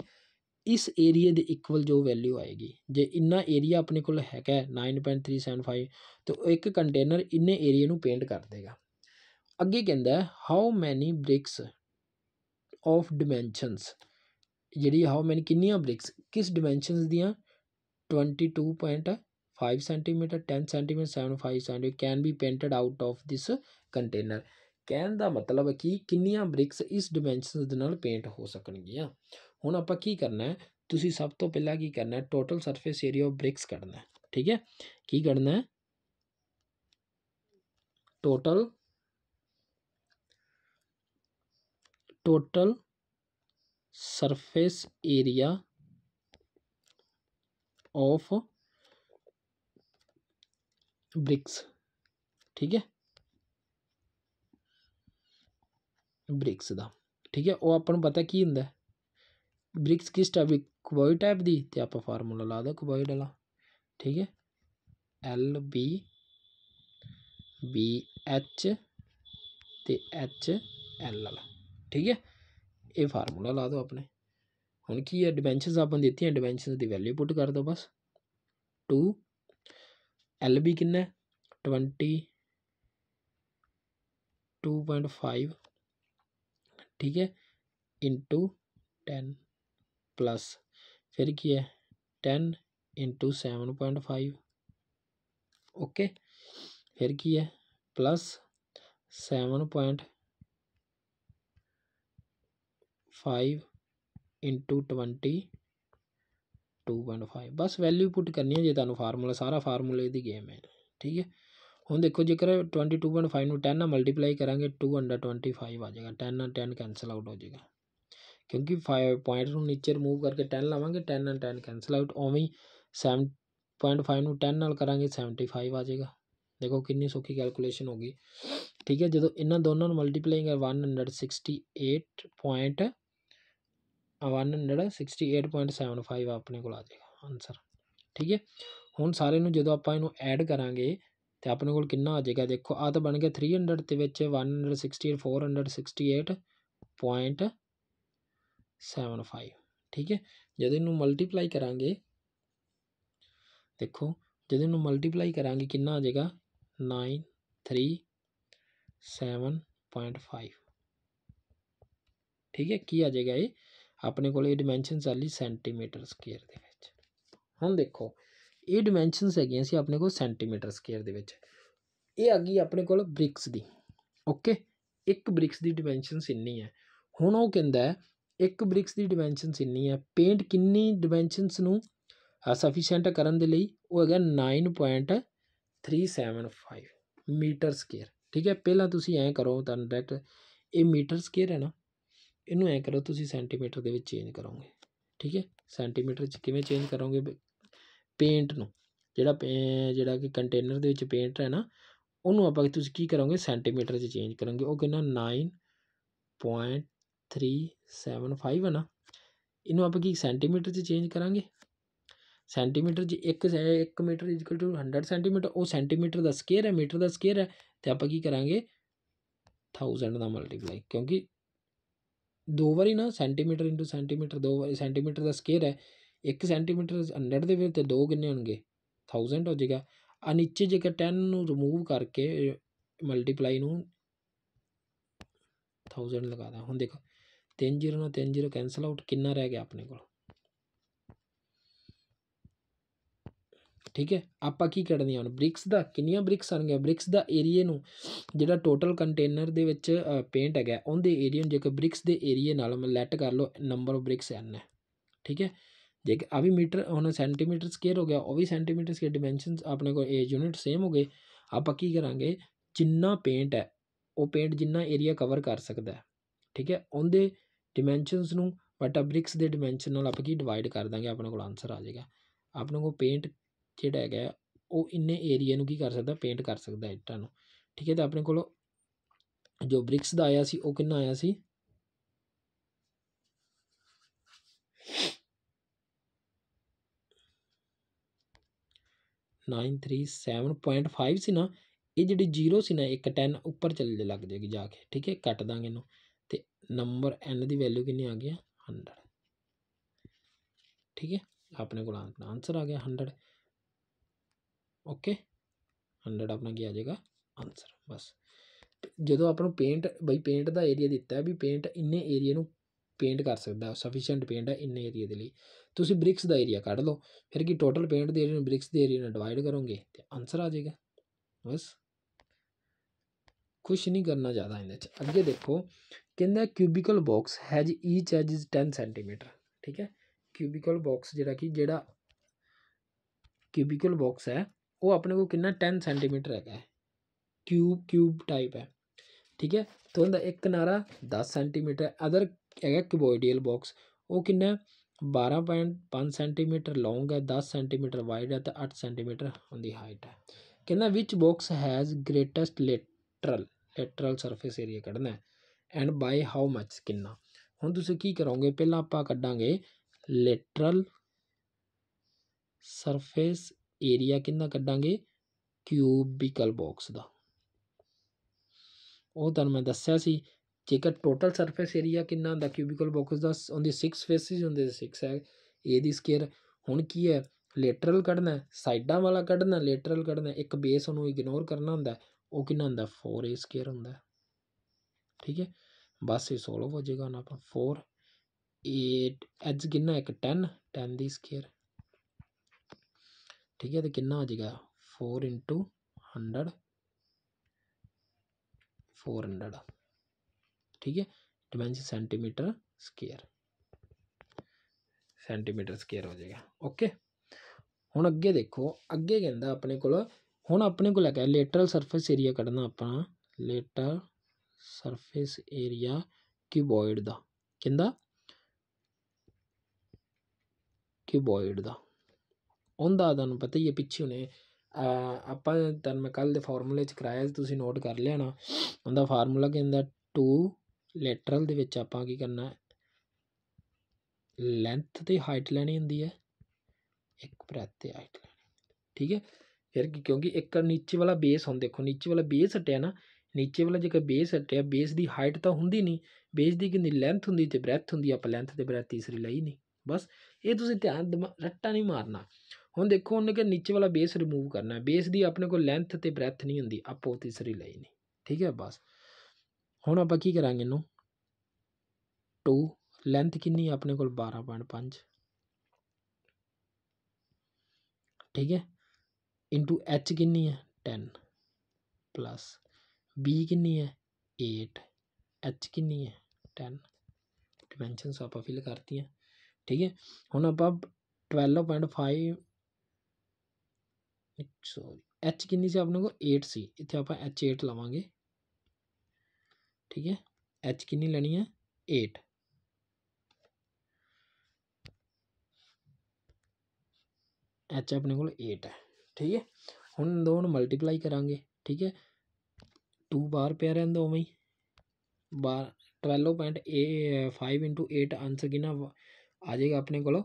ਇਸ ਏਰੀਆ ਦੇ ਇਕੁਅਲ ਜੋ ਵੈਲਿਊ ਆਏਗੀ ਜੇ ਇੰਨਾ ਏਰੀਆ ਆਪਣੇ ਕੋਲ ਹੈਗਾ 9.375 ਪੁਆਇੰਟ ਤਾਂ ਇੱਕ ਕੰਟੇਨਰ ਇੰਨੇ ਏਰੀਆ ਨੂੰ ਪੇਂਟ ਕਰ ਦੇਗਾ ਅੱਗੇ ਕਹਿੰਦਾ how many bricks of dimensions ਜਿਹੜੀ ਹਾਊ ਮੈਨੀ ਕਿੰਨੀਆਂ ਬ੍ਰਿਕਸ ਕਿਸ ਡਾਈਮੈਂਸ਼ਨਸ ਦੀਆਂ 22.5 centimetre 10 centimetre 75 centimetre can be painted out of this container ਕਹਿਣ ਦਾ ਮਤਲਬ ਹੈ ਕਿ ਕਿੰਨੀਆਂ ਬ੍ਰਿਕਸ ਇਸ ਡਾਈਮੈਂਸ਼ਨਸ ਦੇ ਨਾਲ ਪੇਂਟ ਹੋ ਸਕਣਗੀਆਂ ਹੁਣ ਆਪਾਂ ਕੀ ਕਰਨਾ ਤੁਸੀਂ ਸਭ ਤੋਂ ਪਹਿਲਾਂ ਕੀ ਕਰਨਾ ਹੈ total surface area of bricks ਕੱਢਣਾ ਠੀਕ ਹੈ ਕੀ ਕੱਢਣਾ ਹੈ total total surface area of bricks ਠੀਕ ਹੈ ਬ੍ਰਿਕਸ ਦਾ ਠੀਕ ਹੈ ਉਹ ਆਪਾਂ ਨੂੰ ਪਤਾ ਕੀ ਹੁੰਦਾ ब्रिक्स किस टाइप की टाइप की तो आप फार्मूला ला दो कुबॉइड वाला ठीक है एल बी बी एच तो एच एल वाला ठीक है ये फार्मूला ला दो अपने हूँ की है डिमेंशंस आपने दित्ती हैं वैल्यू पुट कर दो बस टू एल बी किन्ना ट्वेंटी टू पॉइंट फाइव ठीक है इंटू टेन ਪਲੱਸ ਫਿਰ ਕੀ ਹੈ 10 ਇੰਟੂ 7.5 ਓਕੇ ਫਿਰ ਕੀ ਹੈ ਪਲੱਸ 7. 5 ਫਾਈਵ ਇੰਟੂ 2.5 ਬਸ ਵੈਲਿਊ ਪੁੱਟ ਕਰਨੀ ਹੈ ਜੇ ਤੁਹਾਨੂੰ ਫਾਰਮੂਲਾ ਸਾਰਾ ਫਾਰਮੂਲੇ ਦੀ ਗੇਮ ਹੈ ਠੀਕ ਹੈ ਹੁਣ ਦੇਖੋ ਜੇਕਰ 22.5 ਨੂੰ 10 ਨਾਲ ਮਲਟੀਪਲਾਈ ਕਰਾਂਗੇ 225 ਆ ਜਾਏਗਾ 10 ਨਾਲ 10 ਕੈਨਸਲ ਆਊਟ ਹੋ ਜਾਏਗਾ ਕਿਉਂਕਿ 5 ਪੁਆਇੰਟ ਨੂੰ ਨੀਚੇ ਰਿਮੂਵ ਕਰਕੇ 10 ਲਾਵਾਂਗੇ 10 ਐਂਡ 10 ਕੈਨਸਲ ਆਊਟ ਉਵੇਂ ਹੀ ਨੂੰ 10 ਨਾਲ ਕਰਾਂਗੇ 75 ਆ ਜਾਏਗਾ ਦੇਖੋ ਕਿੰਨੀ ਸੌਖੀ ਕੈਲਕੂਲੇਸ਼ਨ ਹੋ ਗਈ ਠੀਕ ਹੈ ਜਦੋਂ ਇਹਨਾਂ ਦੋਨਾਂ ਨੂੰ ਮਲਟੀਪਲਾਈ ਕਰ 168 ਪੁਆਇੰਟ 168.75 ਆਪਣੇ ਕੋਲ ਆ ਜਾਏਗਾ ਆਨਸਰ ਠੀਕ ਹੈ ਹੁਣ ਸਾਰੇ ਨੂੰ ਜਦੋਂ ਆਪਾਂ ਇਹਨੂੰ ਐਡ ਕਰਾਂਗੇ ਤੇ ਆਪਣੇ ਕੋਲ ਕਿੰਨਾ ਆ ਜਾਏਗਾ ਦੇਖੋ ਆ ਤਾਂ ਬਣ ਗਿਆ 300 ਦੇ ਵਿੱਚ 168 468 ਪੁਆਇੰਟ 75 ਠੀਕ ਹੈ ਜਦ ਇਹਨੂੰ ਮਲਟੀਪਲਾਈ ਕਰਾਂਗੇ ਦੇਖੋ ਜਦ ਇਹਨੂੰ ਮਲਟੀਪਲਾਈ ਕਰਾਂਗੇ ਕਿੰਨਾ ਆ ਜਾਏਗਾ 937.5 ਠੀਕ ਹੈ ਕੀ ਆ ਜਾਏਗਾ ਇਹ ਆਪਣੇ ਕੋਲ ਇਹ ਆ ਲਈ ਸੈਂਟੀਮੀਟਰ ਸਕੁਅਰ ਦੇ ਵਿੱਚ ਹੁਣ ਦੇਖੋ ਇਹ ਡਾਈਮੈਂਸ਼ਨਸ ਹੈਗੀਆਂ ਸੀ ਆਪਣੇ ਕੋਲ ਸੈਂਟੀਮੀਟਰ ਸਕੁਅਰ ਦੇ ਵਿੱਚ ਇਹ ਆ ਗਈ ਆਪਣੇ ਕੋਲ ਬ੍ਰਿਕਸ ਦੀ ਓਕੇ ਇੱਕ ਬ੍ਰਿਕਸ ਦੀ ਡਾਈਮੈਂਸ਼ਨਸ ਇੰਨੀ ਹੈ ਹੁਣ ਉਹ ਕਹਿੰਦਾ ਹੈ ਇੱਕ ਬ੍ਰਿਕਸ ਦੀ ਡਾਈਮੈਂਸ਼ਨਸ ਇੰਨੀ ਹੈ ਪੇਂਟ ਕਿੰਨੀ ਡਾਈਮੈਂਸ਼ਨਸ ਨੂੰ ਸਫੀਸ਼ੀਐਂਟ ਕਰਨ ਦੇ ਲਈ ਉਹ ਹੈਗਾ 9.375 ਮੀਟਰ ਸਕੁਅਰ ਠੀਕ ਹੈ ਪਹਿਲਾਂ ਤੁਸੀਂ ਐਂ ਕਰੋ ਤੁਹਾਨੂੰ ਡਾਇਰੈਕਟ ਇਹ ਮੀਟਰ ਸਕੁਅਰ ਹੈ ਨਾ ਇਹਨੂੰ ਐਂ ਕਰੋ ਤੁਸੀਂ ਸੈਂਟੀਮੀਟਰ ਦੇ ਵਿੱਚ ਚੇਂਜ ਕਰੋਗੇ ਠੀਕ ਹੈ ਸੈਂਟੀਮੀਟਰ ਚ ਕਿਵੇਂ ਚੇਂਜ ਕਰੋਗੇ ਪੇਂਟ ਨੂੰ ਜਿਹੜਾ ਜਿਹੜਾ ਕਿ ਕੰਟੇਨਰ ਦੇ ਵਿੱਚ ਪੇਂਟ ਹੈ ਨਾ ਉਹਨੂੰ ਆਪਾਂ ਤੁਸੀਂ ਕੀ ਕਰੋਗੇ ਸੈਂਟੀਮੀਟਰ 'ਚ ਚੇਂਜ ਕਰੋਗੇ ਉਹ ਕਿੰਨਾ 9 3.75 ਹੈ ਨਾ ਇਹਨੂੰ ਆਪਾਂ ਕੀ ਸੈਂਟੀਮੀਟਰ 'ਚ ਚੇਂਜ ਕਰਾਂਗੇ ਸੈਂਟੀਮੀਟਰ 'ਚ 1 1 ਮੀਟਰ 100 ਟੂ ਸੈਂਟੀਮੀਟਰ ਉਹ ਸੈਂਟੀਮੀਟਰ ਦਾ ਸਕੁਅਰ ਹੈ ਮੀਟਰ ਦਾ ਸਕੁਅਰ ਹੈ ਤੇ ਆਪਾਂ ਕੀ ਕਰਾਂਗੇ 1000 ਦਾ ਮਲਟੀਪਲਾਈ ਕਿਉਂਕਿ ਦੋ ਵਾਰੀ ਨਾ ਸੈਂਟੀਮੀਟਰ ਇੰਟੂ ਸੈਂਟੀਮੀਟਰ ਦੋ ਵਾਰੀ ਸੈਂਟੀਮੀਟਰ ਦਾ ਸਕੁਅਰ ਹੈ 1 ਸੈਂਟੀਮੀਟਰ 100 ਦੇ ਵਿੱਚ ਤੇ ਦੋ ਕਿੰਨੇ ਹੋਣਗੇ 1000 ਹੋ ਜਾਏਗਾ ਆ ਨੀਚੇ ਜੇਕਰ 10 ਨੂੰ ਰਿਮੂਵ ਕਰਕੇ ਮਲਟੀਪਲਾਈ ਨੂੰ 1000 ਲਗਾਦਾ ਹੁਣ ਦੇਖੋ ਤਿੰਨ ਜ਼ੀਰੋ ਨਾਲ ਤਿੰਨ ਜ਼ੀਰੋ ਕੈਂਸਲ ਆਊਟ ਕਿੰਨਾ ਰਹਿ ਗਿਆ ਆਪਣੇ ਕੋਲ ਠੀਕ ਹੈ ਆਪਾਂ ਕੀ ਕਰਨੀ ਹੁਣ ਬ੍ਰਿਕਸ ਦਾ ਕਿੰਨੀਆਂ ਬ੍ਰਿਕਸ ਗਿਆ ਬ੍ਰਿਕਸ ਦਾ ਏਰੀਆ ਨੂੰ ਜਿਹੜਾ ਟੋਟਲ ਕੰਟੇਨਰ ਦੇ ਵਿੱਚ ਪੇਂਟ ਹੈਗਾ ਉਹਦੇ ਏਰੀਆ ਨੂੰ ਜੇਕਰ ਬ੍ਰਿਕਸ ਦੇ ਏਰੀਆ ਨਾਲ ਲੈਟ ਕਰ ਲਓ ਨੰਬਰ ਆਫ ਬ੍ਰਿਕਸ ਐਨ ਹੈ ਠੀਕ ਹੈ ਜੇ ਆ ਵੀ ਮੀਟਰ ਹੁਣ ਸੈਂਟੀਮੀਟਰ ਸਕੁਅਰ ਹੋ ਗਿਆ ਉਹ ਵੀ ਸੈਂਟੀਮੀਟਰ ਸਕੁਅਰ ਡਾਈਮੈਂਸ਼ਨਸ ਆਪਣੇ ਕੋਲ ਇਹ ਯੂਨਿਟ ਸੇਮ ਹੋ ਗਏ ਆਪਾਂ ਕੀ ਕਰਾਂਗੇ ਜਿੰਨਾ ਪੇਂਟ ਹੈ ਉਹ ਪੇਂਟ ਜਿੰਨਾ ਏਰੀਆ ਕਵਰ ਕਰ ਸਕਦਾ ਠੀਕ ਹੈ ਉਹਦੇ ਡਾਈਮੈਂਸ਼ਨਸ ਨੂੰ ਬਟ ਬ੍ਰਿਕਸ ਦੇ ਡਾਈਮੈਂਸ਼ਨ ਨਾਲ ਆਪਾਂ ਕੀ ਡਿਵਾਈਡ ਕਰ ਦਾਂਗੇ ਆਪਣੇ ਕੋਲ ਆਨਸਰ ਆ ਜਾਏਗਾ ਆਪਣੇ ਕੋਲ ਪੇਂਟ ਜਿਹੜਾ ਹੈਗਾ ਉਹ ਇੰਨੇ ਏਰੀਆ ਨੂੰ ਕੀ ਕਰ ਸਕਦਾ ਪੇਂਟ ਕਰ ਸਕਦਾ ਇੱਟਾਂ ਨੂੰ ਠੀਕ ਹੈ ਤਾਂ ਆਪਣੇ ਕੋਲ ਜੋ ਬ੍ਰਿਕਸ ਦਾ ਆਇਆ ਸੀ ਉਹ ਕਿੰਨਾ ਆਇਆ ਸੀ nine three seven point five ਸੀ ਨਾ ਇਹ ਜਿਹੜੀ ਜ਼ੀਰੋ ਸੀ ਨਾ ਇੱਕ 10 ਉੱਪਰ ਚੱਲੇ ਲੱਗ ਜਾਏਗੀ ਜਾ ਕੇ ਠੀਕ ਹੈ ਕੱਟ ਦਾਂਗੇ ਇਹਨੂੰ तो नंबर एन की वैल्यू कि आ गई हंडर्ड ठीक है अपने को आंसर आ गया हंडर्ड ओके हंडर्ड अपना की आ जाएगा आंसर बस जो आपको पेंट बई पेंट का एरिया दिता है भी पेंट इन्ने एरिए पेंट कर सकता है सफिशेंट पेंट है इन्ने एरिए ब्रिक्स का एरिया कड़ लो फिर कि टोटल पेंट के ब्रिक्स के एरिए डिवाइड करोंगे तो आंसर आ जाएगा बस कुछ नहीं करना ज़्यादा इन्हें अगे देखो ਕਹਿੰਦਾ cubical box has each edge is 10 centimetre ਠੀਕ ਹੈ ਕਿਊਬੀਕਲ ਬਾਕਸ ਜਿਹੜਾ ਕਿ ਜਿਹੜਾ ਕਿਊਬੀਕਲ ਬਾਕਸ ਹੈ ਉਹ ਆਪਣੇ ਕੋਲ ਕਿੰਨਾ 10 ਸੈਂਟੀਮੀਟਰ ਹੈਗਾ ਕਿਊਬ ਕਿਊਬ ਟਾਈਪ ਹੈ ਠੀਕ ਹੈ ਤੋਂ ਦਾ ਇੱਕ ਕਿਨਾਰਾ 10 ਸੈਂਟੀਮੀਟਰ ਅਦਰ ਹੈਗਾ ਕਿਬੋਇਡੀਅਲ ਬਾਕਸ ਉਹ ਕਿੰਨਾ 12.5 ਸੈਂਟੀਮੀਟਰ ਲੌਂਗ ਹੈ 10 ਸੈਂਟੀਮੀਟਰ ਵਾਈਡ ਹੈ ਤੇ 8 ਸੈਂਟੀਮੀਟਰ ਹੁੰਦੀ ਹਾਈਟ ਹੈ ਕਹਿੰਦਾ which box has greatest lateral lateral surface area ਕੱਢਣਾ ਐਂਡ ਬਾਏ ਹਾਊ ਮੱਚ ਕਿੰਨਾ ਹੁਣ ਤੁਸੀਂ ਕੀ ਕਰੋਗੇ ਪਹਿਲਾਂ ਆਪਾਂ ਕੱਢਾਂਗੇ ਲੇਟਰਲ ਸਰਫੇਸ ਏਰੀਆ ਕਿੰਨਾ ਕੱਢਾਂਗੇ ਕਿਊਬਿਕਲ ਬਾਕਸ ਦਾ ਉਹ ਤੁਹਾਨੂੰ ਮੈਂ ਦੱਸਿਆ ਸੀ ਜੇਕਰ ਟੋਟਲ ਸਰਫੇਸ ਏਰੀਆ ਕਿੰਨਾ ਹੁੰਦਾ ਕਿਊਬਿਕਲ ਬਾਕਸ ਦਾ ਉਹਦੇ 6 ਫੇਸਿਸ ਹੁੰਦੇ 6 ਹੈ ਏ ਦੀ ਸਕੇਅਰ ਹੁਣ ਕੀ ਹੈ ਲੇਟਰਲ ਕੱਢਣਾ ਸਾਈਡਾਂ ਵਾਲਾ ਕੱਢਣਾ ਲੇਟਰਲ ਕੱਢਣਾ ਇੱਕ ਬੇਸ ਨੂੰ ਇਗਨੋਰ ਕਰਨਾ ਹੁੰਦਾ ਉਹ ਕਿੰਨਾ ਹੁੰਦਾ 4a ਸਕੇਅਰ ਹੁੰਦਾ ਠੀਕ ਹੈ बस ये सोल्व हो जाएगा यहाँ पर फोर एट एच किन्ना एक टेन टेन दी स्केयर ठीक है तो किन्ना हो जाएगा four into hundred four hundred ठीक है dimension centimetre square centimetre square ਹੋ ਜਾਏਗਾ ਓਕੇ ਹੁਣ ਅੱਗੇ ਦੇਖੋ ਅੱਗੇ ਕਹਿੰਦਾ ਆਪਣੇ ਕੋਲ ਹੁਣ ਆਪਣੇ ਕੋਲ ਹੈਗਾ ਲੇਟਰਲ ਸਰਫੇਸ ਏਰੀਆ ਕੱਢਣਾ ਆਪਾਂ ਲੇਟਰ ਸਰਫੇਸ ਏਰੀਆ ਕਿਬੋਇਡ ਦਾ ਕਿੰਦਾ ਕਿਬੋਇਡ ਦਾ ਉਹਦਾ ਤੁਹਾਨੂੰ ਪਤਾ ਹੀ ਹੈ ਪਿੱਛੇ ਨੇ ਆਪਾਂ ਤਾਂ ਮੈਂ ਕੱਲ ਦੇ ਫਾਰਮੂਲੇ ਚ ਕਰਾਇਆ ਸੀ ਤੁਸੀਂ ਨੋਟ ਕਰ ਲਿਆ ਨਾ ਉਹਦਾ ਫਾਰਮੂਲਾ ਕਹਿੰਦਾ 2 ਲੈਟਰਲ ਦੇ ਵਿੱਚ ਆਪਾਂ ਕੀ ਕਰਨਾ ਲੈਂਥ ਤੇ ਹਾਈਟ ਲੈਣੀ ਹੁੰਦੀ ਹੈ ਇੱਕ ਬ੍ਰੈਥ ਤੇ ਹਾਈਟ ਲੈਣੀ ਠੀਕ ਹੈ ਫਿਰ ਕਿਉਂਕਿ ਇੱਕ ਨੀਚੇ ਵਾਲਾ ਬੇਸ ਹੁੰਦਾ ਦੇਖੋ ਨੀਚੇ ਵਾਲਾ ਬੇਸ ਹਟਿਆ ਨਾ ਨੀਚੇ ਵਾਲਾ ਜਿਹੜਾ ਬੇਸ ਹਟਿਆ ਬੇਸ ਦੀ ਹਾਈਟ ਤਾਂ ਹੁੰਦੀ ਨਹੀਂ ਬੇਸ ਦੀ ਕਿੰਨੀ ਲੈਂਥ ਹੁੰਦੀ ਤੇ ਬ੍ਰੈਥ ਹੁੰਦੀ ਆਪਾਂ ਲੈਂਥ ਤੇ ਬ੍ਰੈਥ ਤੀਸਰੀ ਲਈ ਨਹੀਂ ਬਸ ਇਹ ਤੁਸੀਂ ਧਿਆਨ ਰੱਟਾ ਨਹੀਂ ਮਾਰਨਾ ਹੁਣ ਦੇਖੋ ਉਹਨੇ ਕਿ ਨੀਚੇ ਵਾਲਾ ਬੇਸ ਰਿਮੂਵ ਕਰਨਾ ਬੇਸ ਦੀ ਆਪਣੇ ਕੋਲ ਲੈਂਥ ਤੇ ਬ੍ਰੈਥ ਨਹੀਂ ਹੁੰਦੀ ਆਪੋ ਤੀਸਰੀ ਲਈ ਨਹੀਂ ਠੀਕ ਹੈ ਬਸ ਹੁਣ ਆਪਾਂ ਕੀ ਕਰਾਂਗੇ ਇਹਨੂੰ 2 ਲੈਂਥ ਕਿੰਨੀ ਆਪਣੇ ਕੋਲ 12.5 ਠੀਕ ਹੈ ਇੰਟੂ h ਕਿੰਨੀ ਹੈ 10 ਪਲੱਸ b ਕਿੰਨੀ ਹੈ 8 h ਕਿੰਨੀ ਹੈ 10 ਡਿਮੈਂਸ਼ਨਸ ਆਪਾਂ ਫਿਲ ਕਰਤੀਆਂ ਠੀਕ ਹੈ ਹੁਣ ਆਪਾਂ 12.5 ਸੌਰੀ h ਕਿੰਨੀ ਸੀ ਆਪਣੇ ਕੋਲ 8 ਸੀ ਇੱਥੇ ਆਪਾਂ h 8 ਲਵਾਂਗੇ ਠੀਕ ਹੈ h ਕਿੰਨੀ ਲੈਣੀ ਹੈ 8 h ਆਪਣੇ ਕੋਲ 8 ਹੈ ਠੀਕ ਹੈ ਹੁਣ ਦੋ ਮਲਟੀਪਲਾਈ ਕਰਾਂਗੇ ਠੀਕ ਹੈ ਤੂੰ ਬਾਹਰ ਪਿਆ ਰਹਿੰਦਾ ਉਵੇਂ ਹੀ ਬਾਹਰ ਟਵੈਲਵ ਪੁਆਇੰਟ ਏ ਆਨਸਰ ਕਿੰਨਾ ਆ ਜਾਏਗਾ ਆਪਣੇ ਕੋਲ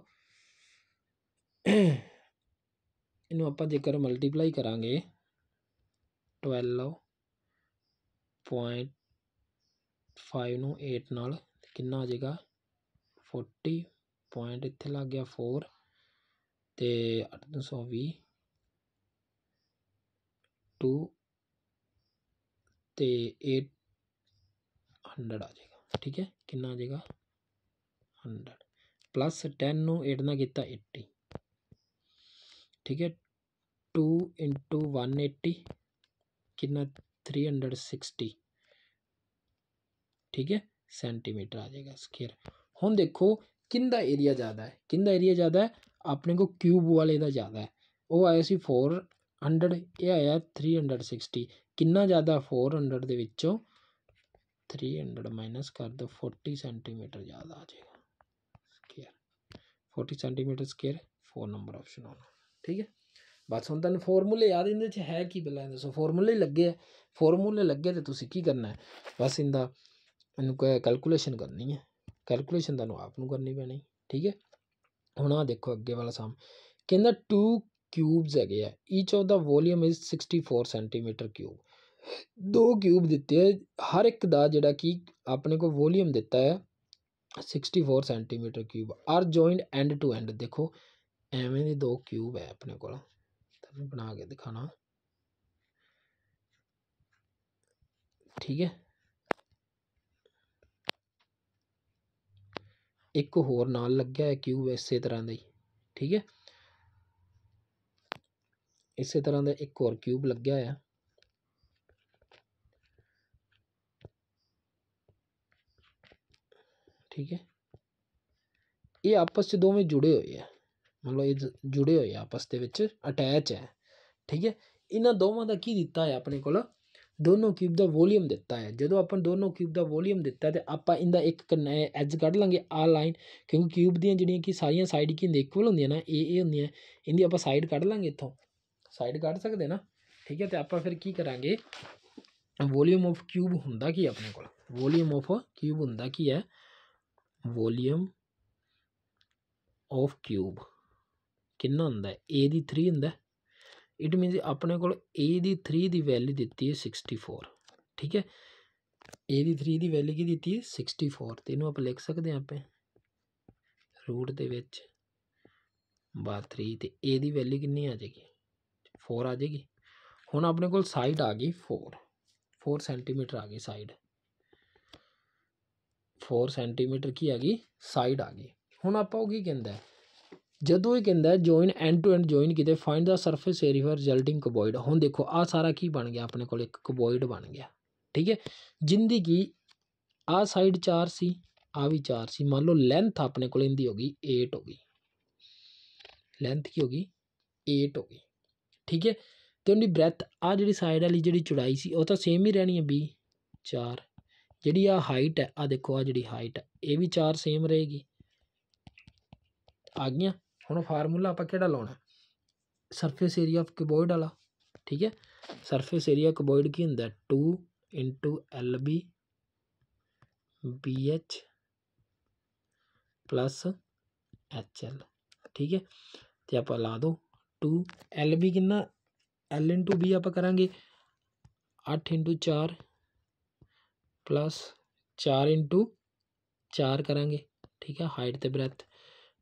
ਇਹਨੂੰ ਆਪਾਂ ਜੇਕਰ ਮਲਟੀਪਲਾਈ ਕਰਾਂਗੇ 12.5 ਨੂੰ 8 ਨਾਲ ਕਿੰਨਾ ਆ ਜਾਏਗਾ 40 ਪੁਆਇੰਟ ਇੱਥੇ ਲੱਗ ਗਿਆ 4 ਤੇ 820 2 ਤੇ 8 100 ਆ ਜਾਏਗਾ ਠੀਕ ਹੈ ਕਿੰਨਾ ਆ ਜਾਏਗਾ 100 एट ना किता एटी ठीक है टू इंटू वन एटी कि थ्री हंडर्ड सिक्सटी ठीक है सेंटीमीटर आ जाएगा स्केयर हम देखो कि एरिया ज़्यादा है कि एरिया ज़्यादा है अपने को क्यूब वाले का ज़्यादा है वह आया सी फोर हंडर्ड यह आया थ्री हंड्रड सिक्सटी ਕਿੰਨਾ ਜ਼ਿਆਦਾ 400 ਦੇ ਵਿੱਚੋਂ 300 ਮਾਈਨਸ ਕਰ ਦੋ 40 ਸੈਂਟੀਮੀਟਰ ਜ਼ਿਆਦਾ ਆ ਜਾਏਗਾ square 40 centimetre square 4 number option ਆਉਣਾ ਠੀਕ ਹੈ ਬਸ ਹੁਣ ਤੁਹਾਨੂੰ ਫਾਰਮੂਲੇ ਯਾਦ ਇਹਦੇ ਵਿੱਚ ਹੈ ਕੀ ਬਲਾਂ ਦੱਸੋ ਫਾਰਮੂਲੇ ਲੱਗੇ ਆ ਫਾਰਮੂਲੇ ਲੱਗੇ ਤੇ ਤੁਸੀਂ ਕੀ ਕਰਨਾ ਹੈ ਬਸ ਇਹਦਾ ਇਹਨੂੰ ਕੈਲਕੂਲੇਸ਼ਨ ਕਰਨੀ ਹੈ ਕੈਲਕੂਲੇਸ਼ਨ ਤੁਹਾਨੂੰ ਆਪ ਨੂੰ ਕਰਨੀ ਪੈਣੀ ਠੀਕ ਹੈ ਹੁਣ ਆ ਦੇਖੋ ਅੱਗੇ ਵਾਲਾ ਸਮ ਕਹਿੰਦਾ 2 ਕਿਊਬਸ ਹੈਗੇ ਆ each of the volume is 64 centimetre cube ਦੋ ਕਿਊਬ ਦਿੱਤੇ ਹੈ ਹਰ ਇੱਕ ਦਾ ਜਿਹੜਾ ਕਿ ਆਪਣੇ ਕੋਲ ਵੋਲੀਅਮ ਦਿੱਤਾ ਹੈ sixty four centimetre cube are joined end to end ਦੇਖੋ ਐਵੇਂ ਦੇ ਦੋ ਕਿਊਬ ਹੈ ਆਪਣੇ ਕੋਲ ਤੁਹਾਨੂੰ ਬਣਾ ਕੇ ਦਿਖਾਣਾ ਠੀਕ ਹੈ ਇੱਕ ਹੋਰ ਨਾਲ ਲੱਗਿਆ ਹੈ ਕਿਊਬ ਇਸੇ ਤਰ੍ਹਾਂ ਦਾ ਹੀ ਠੀਕ ਹੈ ਇਸੇ ਤਰ੍ਹਾਂ ਦਾ ਇੱਕ ਹੋਰ ਕਿਊਬ ਲੱਗਿਆ ਹੋਇਆ ਠੀਕ ਹੈ ਇਹ ਆਪਸ 'ਚ ਦੋਵੇਂ ਜੁੜੇ ਹੋਏ ਆ ਮਤਲਬ ਇਹ ਜੁੜੇ ਹੋਏ ਆ ਆਪਸ ਦੇ ਵਿੱਚ ਅਟੈਚ ਹੈ ਠੀਕ ਹੈ ਇਹਨਾਂ ਦੋਵਾਂ ਦਾ ਕੀ ਦਿੱਤਾ ਹੈ ਆਪਣੇ ਕੋਲ ਦੋਨੋਂ ਕਿਊਬ ਦਾ ਵੋਲੀਅਮ ਦਿੱਤਾ ਹੈ ਜਦੋਂ ਆਪਾਂ ਦੋਨੋਂ ਕਿਊਬ ਦਾ ਵੋਲੀਅਮ ਦਿੱਤਾ ਤੇ ਆਪਾਂ ਇਹਦਾ ਇੱਕ ਐਜ ਕੱਢ ਲਾਂਗੇ ਆ ਲਾਈਨ ਕਿਉਂਕਿ ਕਿਊਬ ਦੀਆਂ ਜਿਹੜੀਆਂ ਕਿ ਸਾਰੀਆਂ ਸਾਈਡ ਕੀ ਦੇ ਇਕੁਅਲ ਹੁੰਦੀਆਂ ਨਾ ਏ ਏ ਹੁੰਦੀਆਂ ਇਹਦੀ ਆਪਾਂ ਸਾਈਡ ਕੱਢ ਲਾਂਗੇ ਇੱਥੋਂ ਸਾਈਡ ਕੱਢ ਸਕਦੇ ਨਾ ਠੀਕ ਹੈ ਤੇ ਆਪਾਂ ਫਿਰ ਕੀ ਕਰਾਂਗੇ ਵੋਲੀਅਮ ਆਫ ਕਿਊਬ ਹੁੰਦਾ ਕੀ ਆਪਣੇ ਕੋਲ ਵੋਲੀਅਮ ਆਫ ਕਿਊਬ ਹੁੰਦਾ ਕੀ ਹੈ ਵੋਲੀਅਮ ਆਫ ਕਿਊਬ ਕਿੰਨਾ ਹੁੰਦਾ ਏ ਦੀ 3 ਹੁੰਦਾ ਇਟ ਮੀਨਸ ਆਪਣੇ ਕੋਲ ਏ ਦੀ 3 ਦੀ ਵੈਲਿਊ ਦਿੱਤੀ ਹੈ 64 ਠੀਕ ਹੈ ਏ ਦੀ 3 ਦੀ ਵੈਲਿਊ ਕੀ ਦਿੱਤੀ ਹੈ 64 ਤੇ ਇਹਨੂੰ ਆਪਾਂ ਲਿਖ ਸਕਦੇ ਹਾਂ ਆਪੇ ਰੂਟ ਦੇ ਵਿੱਚ ਬਾ 3 ਤੇ ਏ ਦੀ ਵੈਲਿਊ ਕਿੰਨੀ ਆ ਜਾਏਗੀ 4 ਆ ਜਾਏਗੀ ਹੁਣ ਆਪਣੇ ਕੋਲ ਸਾਈਡ ਆ ਗਈ 4 4 ਸੈਂਟੀਮੀਟਰ ਆ ਗਈ ਸਾਈਡ 4 ਸੈਂਟੀਮੀਟਰ ਕੀ ਆ ਗਈ ਸਾਈਡ ਆ ਗਈ ਹੁਣ ਆਪਾਂ ਉਹ ਕੀ ਕਹਿੰਦਾ ਜਦੋਂ ਇਹ ਕਹਿੰਦਾ join end to end join ਕੀਤੇ find the surface area resulting cuboid ਹੁਣ ਦੇਖੋ ਆ ਸਾਰਾ ਕੀ ਬਣ ਗਿਆ ਆਪਣੇ ਕੋਲ ਇੱਕ ਕਬੋਇਡ ਬਣ ਗਿਆ ਠੀਕ ਹੈ ਜਿੰਦੀ ਕੀ ਆ ਸਾਈਡ 4 ਸੀ ਆ ਵੀ 4 ਸੀ ਮੰਨ ਲਓ ਲੈਂਥ ਆਪਣੇ ਕੋਲ ਇੰਦੀ ਹੋ ਗਈ 8 ਹੋ ਗਈ ਲੈਂਥ ਕੀ ਹੋ ਗਈ 8 ਹੋ ਗਈ ਠੀਕ ਹੈ ਤੇ ਉਹਦੀ ਬ੍ਰੈਥ ਆ ਜਿਹੜੀ ਸਾਈਡ ਵਾਲੀ ਜਿਹੜੀ ਚੌੜਾਈ ਸੀ ਉਹ ਤਾਂ ਸੇਮ ਹੀ ਰਹਿਣੀ ਹੈ b 4 ਜਿਹੜੀ ਆ ਹਾਈਟ ਹੈ ਆ आ ਆ हाइट ਹਾਈਟ ਹੈ ਇਹ ਵੀ 4 ਸੇਮ ਰਹੇਗੀ ਆ ਗਈਆਂ ਹੁਣ ਫਾਰਮੂਲਾ ਆਪਾਂ ਕਿਹੜਾ एरिया ਸਰਫੇਸ ਏਰੀਆ ਆਫ ठीक है सरफेस एरिया कबोइड की होंगे two into L B B H plus H L ठीक है तो आप ला दो टू एल बी कि एल इंटू बी आप करा अठ इंटू चार प्लस चार इंटू चार करेंगे ठीक है हाइट तो ब्रैथ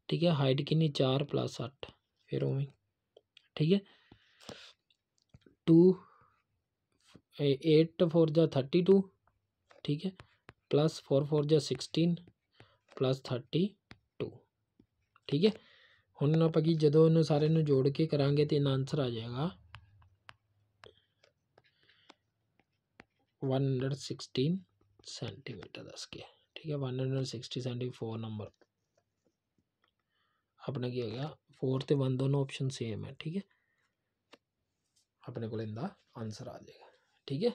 ठीक है हाइट कि चार प्लस अठ फिर उ ठीक है टू एट फोर जा थर्टी टू ठीक है प्लस फोर फोर जा सिक्सटीन ਪਲੱਸ 32 ਠੀਕ ਹੈ ਹੁਣ ਆਪਾਂ जो ਜਦੋਂ सारे जोड़ के करा तो इन आंसर आ जाएगा वन हंड्रड सिक्सटीन ਸੈਂਟੀਮੀਟਰ ਦੱਸ ਕੇ ਠੀਕ ਹੈ 160 74 ਨੰਬਰ ਆਪਣੇ ਕੀ ਹੋ ਗਿਆ 4 ਤੇ 1 ਦੋਨੋਂ ਆਪਸ਼ਨ ਸੇਮ ਹੈ ਠੀਕ ਹੈ ਆਪਣੇ ਕੋਲ ਇਹਦਾ ਆਨਸਰ ਆ ਜਾਏਗਾ ਠੀਕ ਹੈ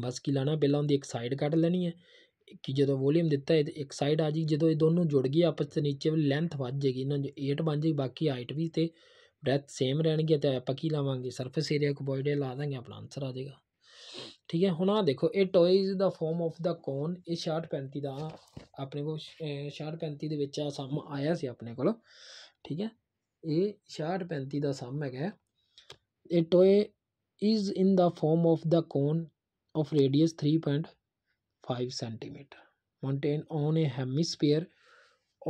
ਬਸ ਕੀ ਲਾਣਾ ਪਹਿਲਾਂ ਉਹਦੀ ਇੱਕ ਸਾਈਡ ਕੱਢ ਲੈਣੀ ਹੈ ਕਿ ਜਦੋਂ ਵੋਲੀਅਮ ਦਿੱਤਾ ਹੈ ਤੇ ਇੱਕ ਸਾਈਡ ਆ ਜੀ ਜਦੋਂ ਇਹ ਦੋਨੋਂ ਜੁੜ ਗਈ ਆਪਸ ਤੇ ਨੀਚੇ ਵਾਲੀ ਲੈਂਥ ਵੱਧ ਜਾਏਗੀ ਇਹਨਾਂ ਦੀ 8 ਬਣ ਜਾਏਗੀ ਬਾਕੀ ਹਾਈਟ ਵੀ ਤੇ ਬ੍ਰੈਥ ਸੇਮ ਰਹਿਣਗੇ ਤੇ ਆਪਾਂ ਕੀ ਲਾਵਾਂਗੇ ਸਰਫੇਸ ਏਰੀਆ ਕੋਬੋਇਡ ਲਾ ਦਾਂਗੇ ਆਪਣਾ ਆਨਸਰ ਆ ਜਾਏਗਾ ਠੀਕ ਹੈ ਹੁਣ ਆ ਦੇਖੋ ਇਹ toy is the form of the cone ਇਹ ਸ਼ਾਰਟ ਪੈਂਤੀ ਦਾ ਆਪਣੇ ਕੋਲ ਸ਼ਾਰਟ ਪੈਂਤੀ ਦੇ ਵਿੱਚ ਆ ਸਮ ਆਇਆ ਸੀ ਆਪਣੇ ਕੋਲ ਠੀਕ ਹੈ ਇਹ ਸ਼ਾਰਟ ਪੈਂਤੀ ਦਾ ਸਮ ਹੈਗਾ ਇਹ toy is in the form of the cone of radius 3.5 centimetre mounted on a hemisphere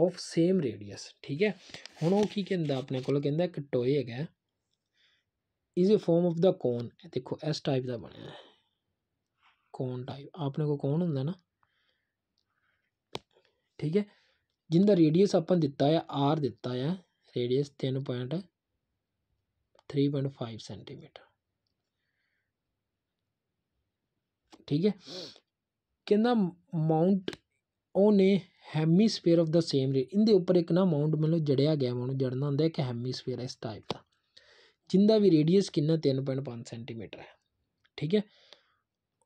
of same radius ਠੀਕ ਹੈ ਹੁਣ ਉਹ ਕੀ ਕਹਿੰਦਾ ਆਪਣੇ ਕੋਲ ਕਹਿੰਦਾ ਇੱਕ ਟੋਏ ਹੈਗਾ is a form of the cone ਦੇਖੋ ਇਸ ਟਾਈਪ ਦਾ ਬਣਿਆ ਹੈ कोन ਟਾਈਪ ਆਪਣੇ ਕੋ कोन ਹੁੰਦਾ ਨਾ ਠੀਕ ਹੈ ਜਿੰਦਾ ਰੇਡੀਅਸ ਆਪਾਂ ਦਿੱਤਾ ਹੈ आर ਦਿੱਤਾ ਹੈ ਰੇਡੀਅਸ 3.3 3.5 ਸੈਂਟੀਮੀਟਰ ਠੀਕ ਹੈ ਕਹਿੰਦਾ ਮਾਉਂਟ ਉਹਨੇ ਹੈਮੀਸਫੇਅਰ ਆਫ ਦਾ ਸੇਮ ਰੇ ਇਹਦੇ ਉੱਪਰ ਇੱਕ ਨਾ ਮਾਉਂਟ ਮਤਲਬ ਜੜਿਆ ਗਿਆ ਉਹਨੂੰ ਜੜਨਾ ਹੁੰਦਾ ਇੱਕ ਹੈਮੀਸਫੇਅਰ ਇਸ ਟਾਈਪ ਦਾ ਜਿੰਦਾ ਵੀ ਰੇਡੀਅਸ ਕਿੰਨਾ 3.5 ਸੈਂਟੀਮੀਟਰ ਹੈ ਠੀਕ ਹੈ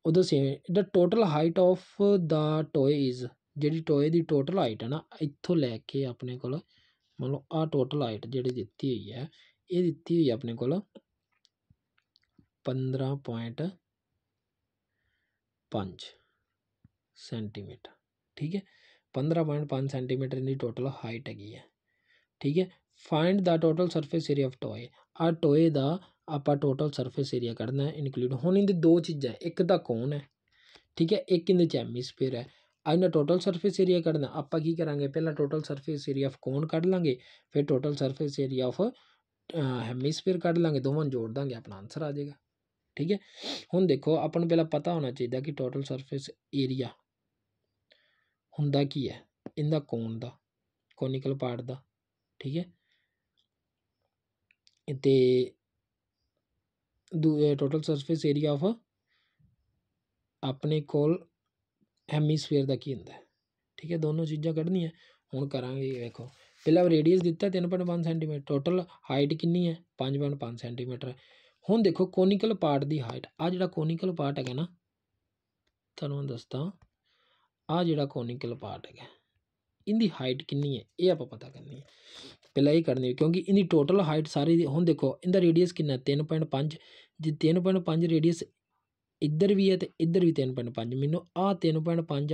ओह् दस्सी the total height of the toy is जी टोए की टोटल हाइट है ना इतों लैके अपने को मतलब आ टोटल हाइट जी दिती हुई है ये दिती हुई अपने को पंद्रह पॉइंट पंज सेंटीमीटर ठीक है पंद्रह पॉइंट पंज सेंटीमीटर इनकी टोटल हाइट हैगी है ठीक है find the total surface area of toy आ टोए का ਆਪਾਂ ਟੋਟਲ ਸਰਫੇਸ ਏਰੀਆ ਕੱਢਣਾ ਹੈ ਇਨਕਲੂਡ ਹੁਣ ਇਹਦੇ ਦੋ ਚੀਜ਼ਾਂ ਇੱਕ ਦਾ ਕੋਨ ਹੈ ਠੀਕ ਹੈ ਇੱਕ ਇਹਦੇ ਚ ਐਮੀਸਫੇਅਰ ਹੈ ਇਹਨਾਂ ਟੋਟਲ ਸਰਫੇਸ ਏਰੀਆ ਕੱਢਣਾ ਆਪਾਂ ਕੀ ਕਰਾਂਗੇ ਪਹਿਲਾਂ total surface area of cone ਕੱਢ ਲਾਂਗੇ ਫਿਰ total surface area of hemisphere ਕੱਢ ਲਾਂਗੇ ਦੋਵਾਂ ਨੂੰ ਜੋੜ ਦਾਂਗੇ ਆਪਣਾ ਆਨਸਰ ਆ ਜਾਏਗਾ ਠੀਕ ਹੈ ਹੁਣ ਦੇਖੋ ਆਪਾਂ ਨੂੰ ਪਹਿਲਾਂ ਪਤਾ ਹੋਣਾ ਚਾਹੀਦਾ ਕਿ ਟੋਟਲ ਸਰਫੇਸ ਏਰੀਆ ਹੁੰਦਾ ਕੀ ਹੈ ਇਹਦਾ ਕੋਨ ਦਾ ਕੋਨਿਕਲ ਪਾਰਟ ਦਾ ਠੀਕ ਹੈ ਤੇ ਟੋਟਲ ਸਰਫੇਸ ਏਰੀਆ ਆਫ ਆਪਣੇ ਕੋਲ ਹੈਮੀਸਫੇਅਰ ਦਾ ਕੀ ਹੁੰਦਾ ਠੀਕ ਹੈ ਦੋਨੋਂ ਚੀਜ਼ਾਂ ਕੱਢਣੀਆਂ ਹੁਣ ਕਰਾਂਗੇ ਵੇਖੋ ਪਹਿਲਾਂ ਰੇਡੀਅਸ ਦਿੱਤਾ 3.1 ਸੈਂਟੀਮੀਟਰ ਟੋਟਲ ਹਾਈਟ ਕਿੰਨੀ ਹੈ 5.5 ਸੈਂਟੀਮੀਟਰ ਹੁਣ ਦੇਖੋ ਕੋਨੀਕਲ ਪਾਰਟ ਦੀ ਹਾਈਟ ਆ ਜਿਹੜਾ ਕੋਨੀਕਲ ਪਾਰਟ ਹੈਗਾ ਨਾ ਤੁਹਾਨੂੰ ਮੈਂ ਦੱਸਦਾ ਆ ਜਿਹੜਾ ਕੋਨੀਕਲ ਪਾਰਟ ਹੈਗਾ ਇਹਦੀ ਹਾਈਟ ਕਿੰਨੀ ਹੈ ਇਹ ਆਪਾਂ ਪਤਾ ਕਰਨੀ ਹੈ ਪਲਾਈ ਕਰਨੀ ਕਿਉਂਕਿ ਇਹਦੀ ਟੋਟਲ ਹਾਈਟ ਸਾਰੀ ਹੁਣ ਦੇਖੋ ਇਹਦਾ ਰੇਡੀਅਸ ਕਿੰਨਾ 3.5 ਜੇ 3.5 ਰੇਡੀਅਸ ਇੱਧਰ ਵੀ ਹੈ ਤੇ ਇੱਧਰ ਵੀ 3.5 ਮੈਨੂੰ ਆ 3.5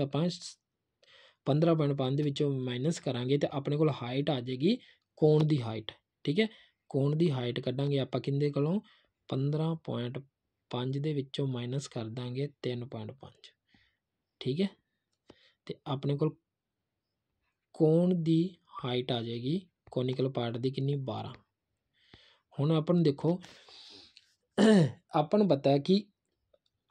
ਆਪਾਂ 15.5 ਦੇ ਵਿੱਚੋਂ ਮਾਈਨਸ ਕਰਾਂਗੇ ਤੇ ਆਪਣੇ ਕੋਲ ਹਾਈਟ ਆ ਜਾਏਗੀ ਕੋਣ ਦੀ ਹਾਈਟ ਠੀਕ ਹੈ ਕੋਣ ਦੀ ਹਾਈਟ ਕੱਢਾਂਗੇ ਆਪਾਂ ਕਿੰਦੇ ਕੋਲੋਂ 15.5 ਦੇ ਵਿੱਚੋਂ ਮਾਈਨਸ ਕਰ ਦਾਂਗੇ 3.5 ਠੀਕ ਹੈ ਤੇ ਆਪਣੇ ਕੋਲ ਕੋਣ ਦੀ ਹਾਈਟ ਆ ਜਾਏਗੀ ਕੋਨੀਕਲ ਪਾਰਟ ਦੀ ਕਿੰਨੀ 12 ਹੁਣ ਆਪਾਂ ਨੂੰ ਦੇਖੋ ਆਪਾਂ ਨੂੰ ਪਤਾ ਹੈ ਕਿ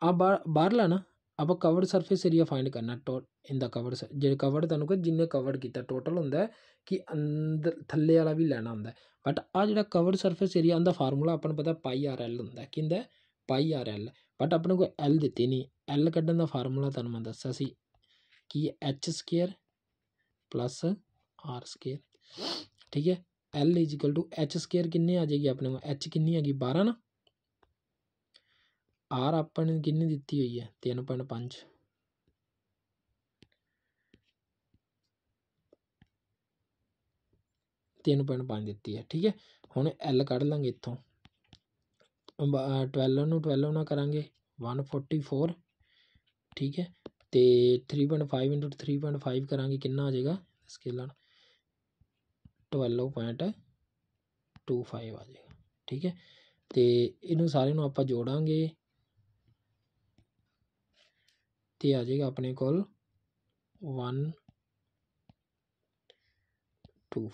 ਆ ਬਾਹਰ ਬਾਹਰਲਾ ਨਾ ਆਪਾਂ ਕਵਰਡ ਸਰਫੇਸ ਏਰੀਆ ਫਾਈਂਡ ਕਰਨਾ ਟੋਟ ਇਨ ਦਾ ਕਵਰਡ ਜਿਹੜੇ ਕਵਰਡ ਤੁਹਾਨੂੰ ਕਿ ਜਿੰਨੇ ਕਵਰਡ ਕੀਤਾ ਟੋਟਲ ਹੁੰਦਾ ਕਿ ਅੰਦਰ ਥੱਲੇ ਵਾਲਾ ਵੀ ਲੈਣਾ ਹੁੰਦਾ ਬਟ ਆ ਜਿਹੜਾ ਕਵਰਡ ਸਰਫੇਸ ਏਰੀਆ ਦਾ ਫਾਰਮੂਲਾ ਆਪਾਂ ਨੂੰ ਪਤਾ ਪਾਈ ਆਰ ਐਲ ਹੁੰਦਾ ਕਿੰਦਾ ਪਾਈ ਆਰ ਐਲ ਬਟ ਆਪਣੇ ਕੋਲ ਐਲ ਦਿੱਤੀ ਨਹੀਂ ਐਲ ਕੱਢਣ ਦਾ ਫਾਰਮੂਲਾ ਤੁਹਾਨੂੰ ਮੈਂ ਦੱਸਿਆ ਸੀ ਕਿ H square plus R square ਠੀਕ ਹੈ l h² ਕਿੰਨੇ ਆ ਜਾਏਗੀ ਆਪਣੇ ਕੋਲ h ਕਿੰਨੀ ਹੈਗੀ 12 ਨਾ r ਆਪਾਂ ਨੇ ਕਿੰਨੀ ਦਿੱਤੀ ਹੋਈ ਹੈ 3.5 3.5 ਦਿੱਤੀ ਹੈ ਠੀਕ ਹੈ ਹੁਣ l ਕੱਢ ਲਾਂਗੇ ਇੱਥੋਂ 12 ਨੂੰ 12 ਨਾਲ ਕਰਾਂਗੇ 144 ਠੀਕ ਹੈ ਤੇ 3.5 3.5 ਕਰਾਂਗੇ ਕਿੰਨਾ ਆ ਜਾਏਗਾ ਸਕੇਲਰ ਟਵੈਲਵ ਪੁਆਇੰਟ ਟੂ ਫਾਈਵ ਆ ਜਾਏਗਾ ਠੀਕ ਹੈ ਤੇ ਇਹਨੂੰ ਸਾਰੇ ਨੂੰ ਆਪਾਂ ਜੋੜਾਂਗੇ ਤੇ ਆ ਜਾਏਗਾ ਆਪਣੇ ਕੋਲ 1 2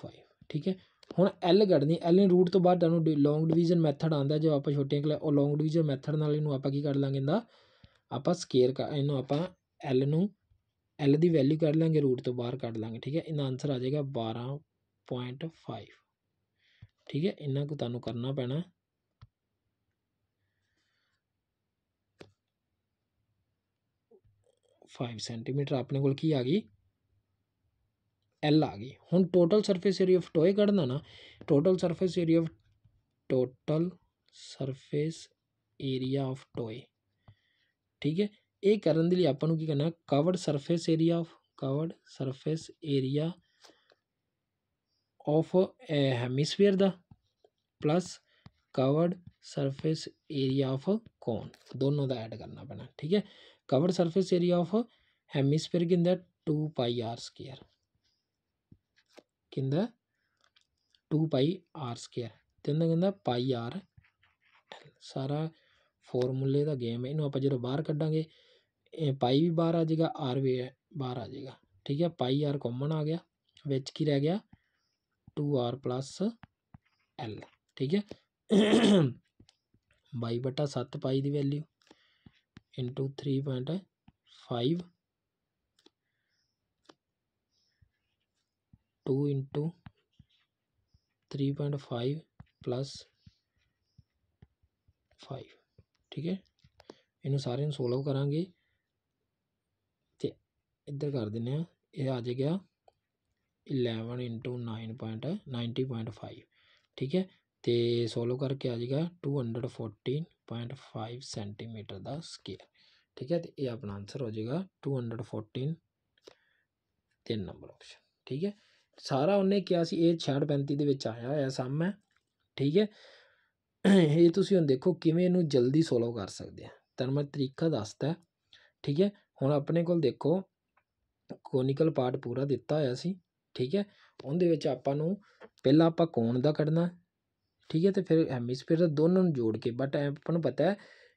ਠੀਕ ਹੈ ਹੁਣ ਐਲ ਕੱਢਣੀ ਐਲ ਨੂੰ ਰੂਟ ਤੋਂ ਬਾਅਦ ਤੁਹਾਨੂੰ ਲੌਂਗ ਡਿਵੀਜ਼ਨ ਮੈਥਡ ਆਂਦਾ ਜੋ ਆਪਾਂ ਛੋਟੀਆਂ ਕਲਾ ਉਹ ਲੌਂਗ ਡਿਵੀਜ਼ਨ ਮੈਥਡ ਨਾਲ ਇਹਨੂੰ ਆਪਾਂ ਕੀ ਕਰ ਲਾਂਗੇ ਇਹਦਾ ਆਪਾਂ ਸਕੇਅਰ ਇਹਨੂੰ ਆਪਾਂ ਐਲ ਨੂੰ ਐਲ ਦੀ ਵੈਲਿਊ ਕੱਢ ਲਾਂਗੇ ਰੂਟ ਤੋਂ ਬਾਹਰ ਕੱਢ ਲਾਂਗੇ ਠੀਕ ਹੈ ਇਹਦਾ ਆਨਸਰ ਆ ਜਾਏਗਾ 12 ਪੁਆਇੰਟ ਫਾਈਵ ਠੀਕ ਹੈ ਇੰਨਾ ਕੁ ਤੁਹਾਨੂੰ ਕਰਨਾ ਪੈਣਾ 5 ਸੈਂਟੀਮੀਟਰ ਆਪਣੇ ਕੋਲ ਕੀ ਆ ਗਈ ਐਲ ਆ ਗਈ ਹੁਣ total surface area of toy ਕੱਢਣਾ ਨਾ total surface area of total surface area of toy ਠੀਕ ਹੈ ਇਹ ਕਰਨ ਦੇ ਲਈ ਆਪਾਂ ਨੂੰ ਕੀ ਕਰਨਾ covered surface area of covered surface area of a hemisphere the plus covered surface area of कौन दोनों का ऐड करना पड़ना ठीक है covered surface area of hemisphere के अंदर टू पाई आर स्केयर किंद टू पाई आर स्केयर क्या पाई आर सारा फॉर्मूले का गेम है इन आप जो बहर क्डा पाई भी बहर आ जाएगा आर भी बहर आ जाएगा ठीक है पाई आर कॉमन आ गया बेच की रह गया 2r ਪਲੱਸ l ਠੀਕ ਹੈ 22 ਬਟਾ 7 ਪਾਈ ਦੀ ਵੈਲਿਊ ਇੰਟੂ 3.5 2 ਇੰਟੂ 3.5 ਪਲੱਸ 5 ਠੀਕ ਹੈ ਇਹਨੂੰ ਸਾਰਿਆਂ ਨੂੰ ਸੋਲਵ ਕਰਾਂਗੇ ਤੇ ਇੱਧਰ ਕਰ ਦਿੰਨੇ ਆ ਇਹ ਆ ਜਾਏਗਾ eleven into nine point ninety point five ਠੀਕ ਹੈ ਤੇ ਸੋਲਵ ਕਰਕੇ ਆ ਜਾਏਗਾ 214.5 ਸੈਂਟੀਮੀਟਰ ਦਾ ਸਕੇਅਰ ਠੀਕ ਹੈ ਤੇ ਇਹ ਆਪਣਾ ਆਨਸਰ ਹੋ ਜਾਏਗਾ 214 ਤਿੰਨ ਨੰਬਰ ਆਪਸ਼ਨ ਠੀਕ ਹੈ ਸਾਰਾ ਉਹਨੇ ਕਿਹਾ ਸੀ ਇਹ 635 ਦੇ ਵਿੱਚ ਆਇਆ ਹੋਇਆ ਸਮ ਹੈ ਠੀਕ ਹੈ ਇਹ ਤੁਸੀਂ ਹੁਣ ਦੇਖੋ ਕਿਵੇਂ ਇਹਨੂੰ ਜਲਦੀ ਸੋਲਵ ਕਰ ਸਕਦੇ ਆ ਤਾਂ ਮੈਂ ਤਰੀਕਾ ਦੱਸਦਾ ਠੀਕ ਹੈ ਹੁਣ ਆਪਣੇ ਕੋਲ ਦੇਖੋ ਕੋਨਿਕਲ ਪਾਰਟ ਪੂਰਾ ਦਿੱਤਾ ਹੋਇਆ ਸੀ ਠੀਕ ਹੈ ਉਹਦੇ ਵਿੱਚ ਆਪਾਂ ਨੂੰ ਪਹਿਲਾਂ ਆਪਾਂ ਕੋਣ ਦਾ ਕੱਢਣਾ ਠੀਕ ਹੈ ਤੇ ਫਿਰ ਹੈਮੀਸਫੇਅਰ ਦਾ ਦੋਨਾਂ ਨੂੰ ਜੋੜ ਕੇ ਬਟ ਆਪਾਂ ਨੂੰ ਪਤਾ ਹੈ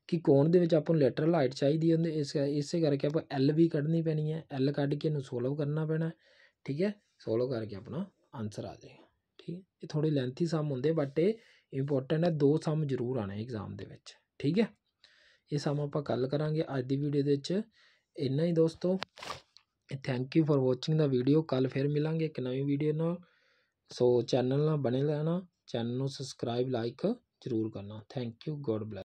ਕਿ ਕੋਣ ਦੇ ਵਿੱਚ ਆਪਾਂ ਨੂੰ ਲੈਟਰਲ ਹਾਈਟ ਚਾਹੀਦੀ ਹੁੰਦੀ ਇਸ ਇਸੇ ਕਰਕੇ ਆਪਾਂ ਐਲ ਵੀ ਕੱਢਣੀ ਪੈਣੀ ਹੈ ਐਲ ਕੱਢ ਕੇ ਇਹਨੂੰ ਸੋਲਵ ਕਰਨਾ ਪੈਣਾ ਠੀਕ ਹੈ ਸੋਲਵ ਕਰਕੇ ਆਪਣਾ ਆਨਸਰ ਆ ਜਾਏਗਾ ਠੀਕ ਹੈ ਇਹ ਥੋੜੀ ਲੈਂਥੀ ਸਮ ਹੁੰਦੇ ਬਟ ਇਹ ਇੰਪੋਰਟੈਂਟ ਹੈ ਦੋ ਸਮ ਜ਼ਰੂਰ ਆਣੇ ਐਗਜ਼ਾਮ ਦੇ ਵਿੱਚ ਠੀਕ ਹੈ ਇਹ ਸਮ ਆਪਾਂ ਕੱਲ ਕਰਾਂਗੇ ਅੱਜ ਦੀ ਵੀਡੀਓ ਦੇ ਵਿੱਚ ਇੰਨਾ ਹੀ ਦੋਸਤੋ thank you for watching the video ਕੱਲ ਫਿਰ ਮਿਲਾਂਗੇ ਇੱਕ ਨਵੀਂ ਵੀਡੀਓ ਨਾਲ ਸੋ ਚੈਨਲ ਨਾਲ ਬਣੇ ਰਹਿਣਾ ਚੈਨਲ ਨੂੰ ਸਬਸਕ੍ਰਾਈਬ ਲਾਈਕ ਜ਼ਰੂਰ ਕਰਨਾ ਥੈਂਕ ਯੂ ਗੋਡ ਬਲੈਸ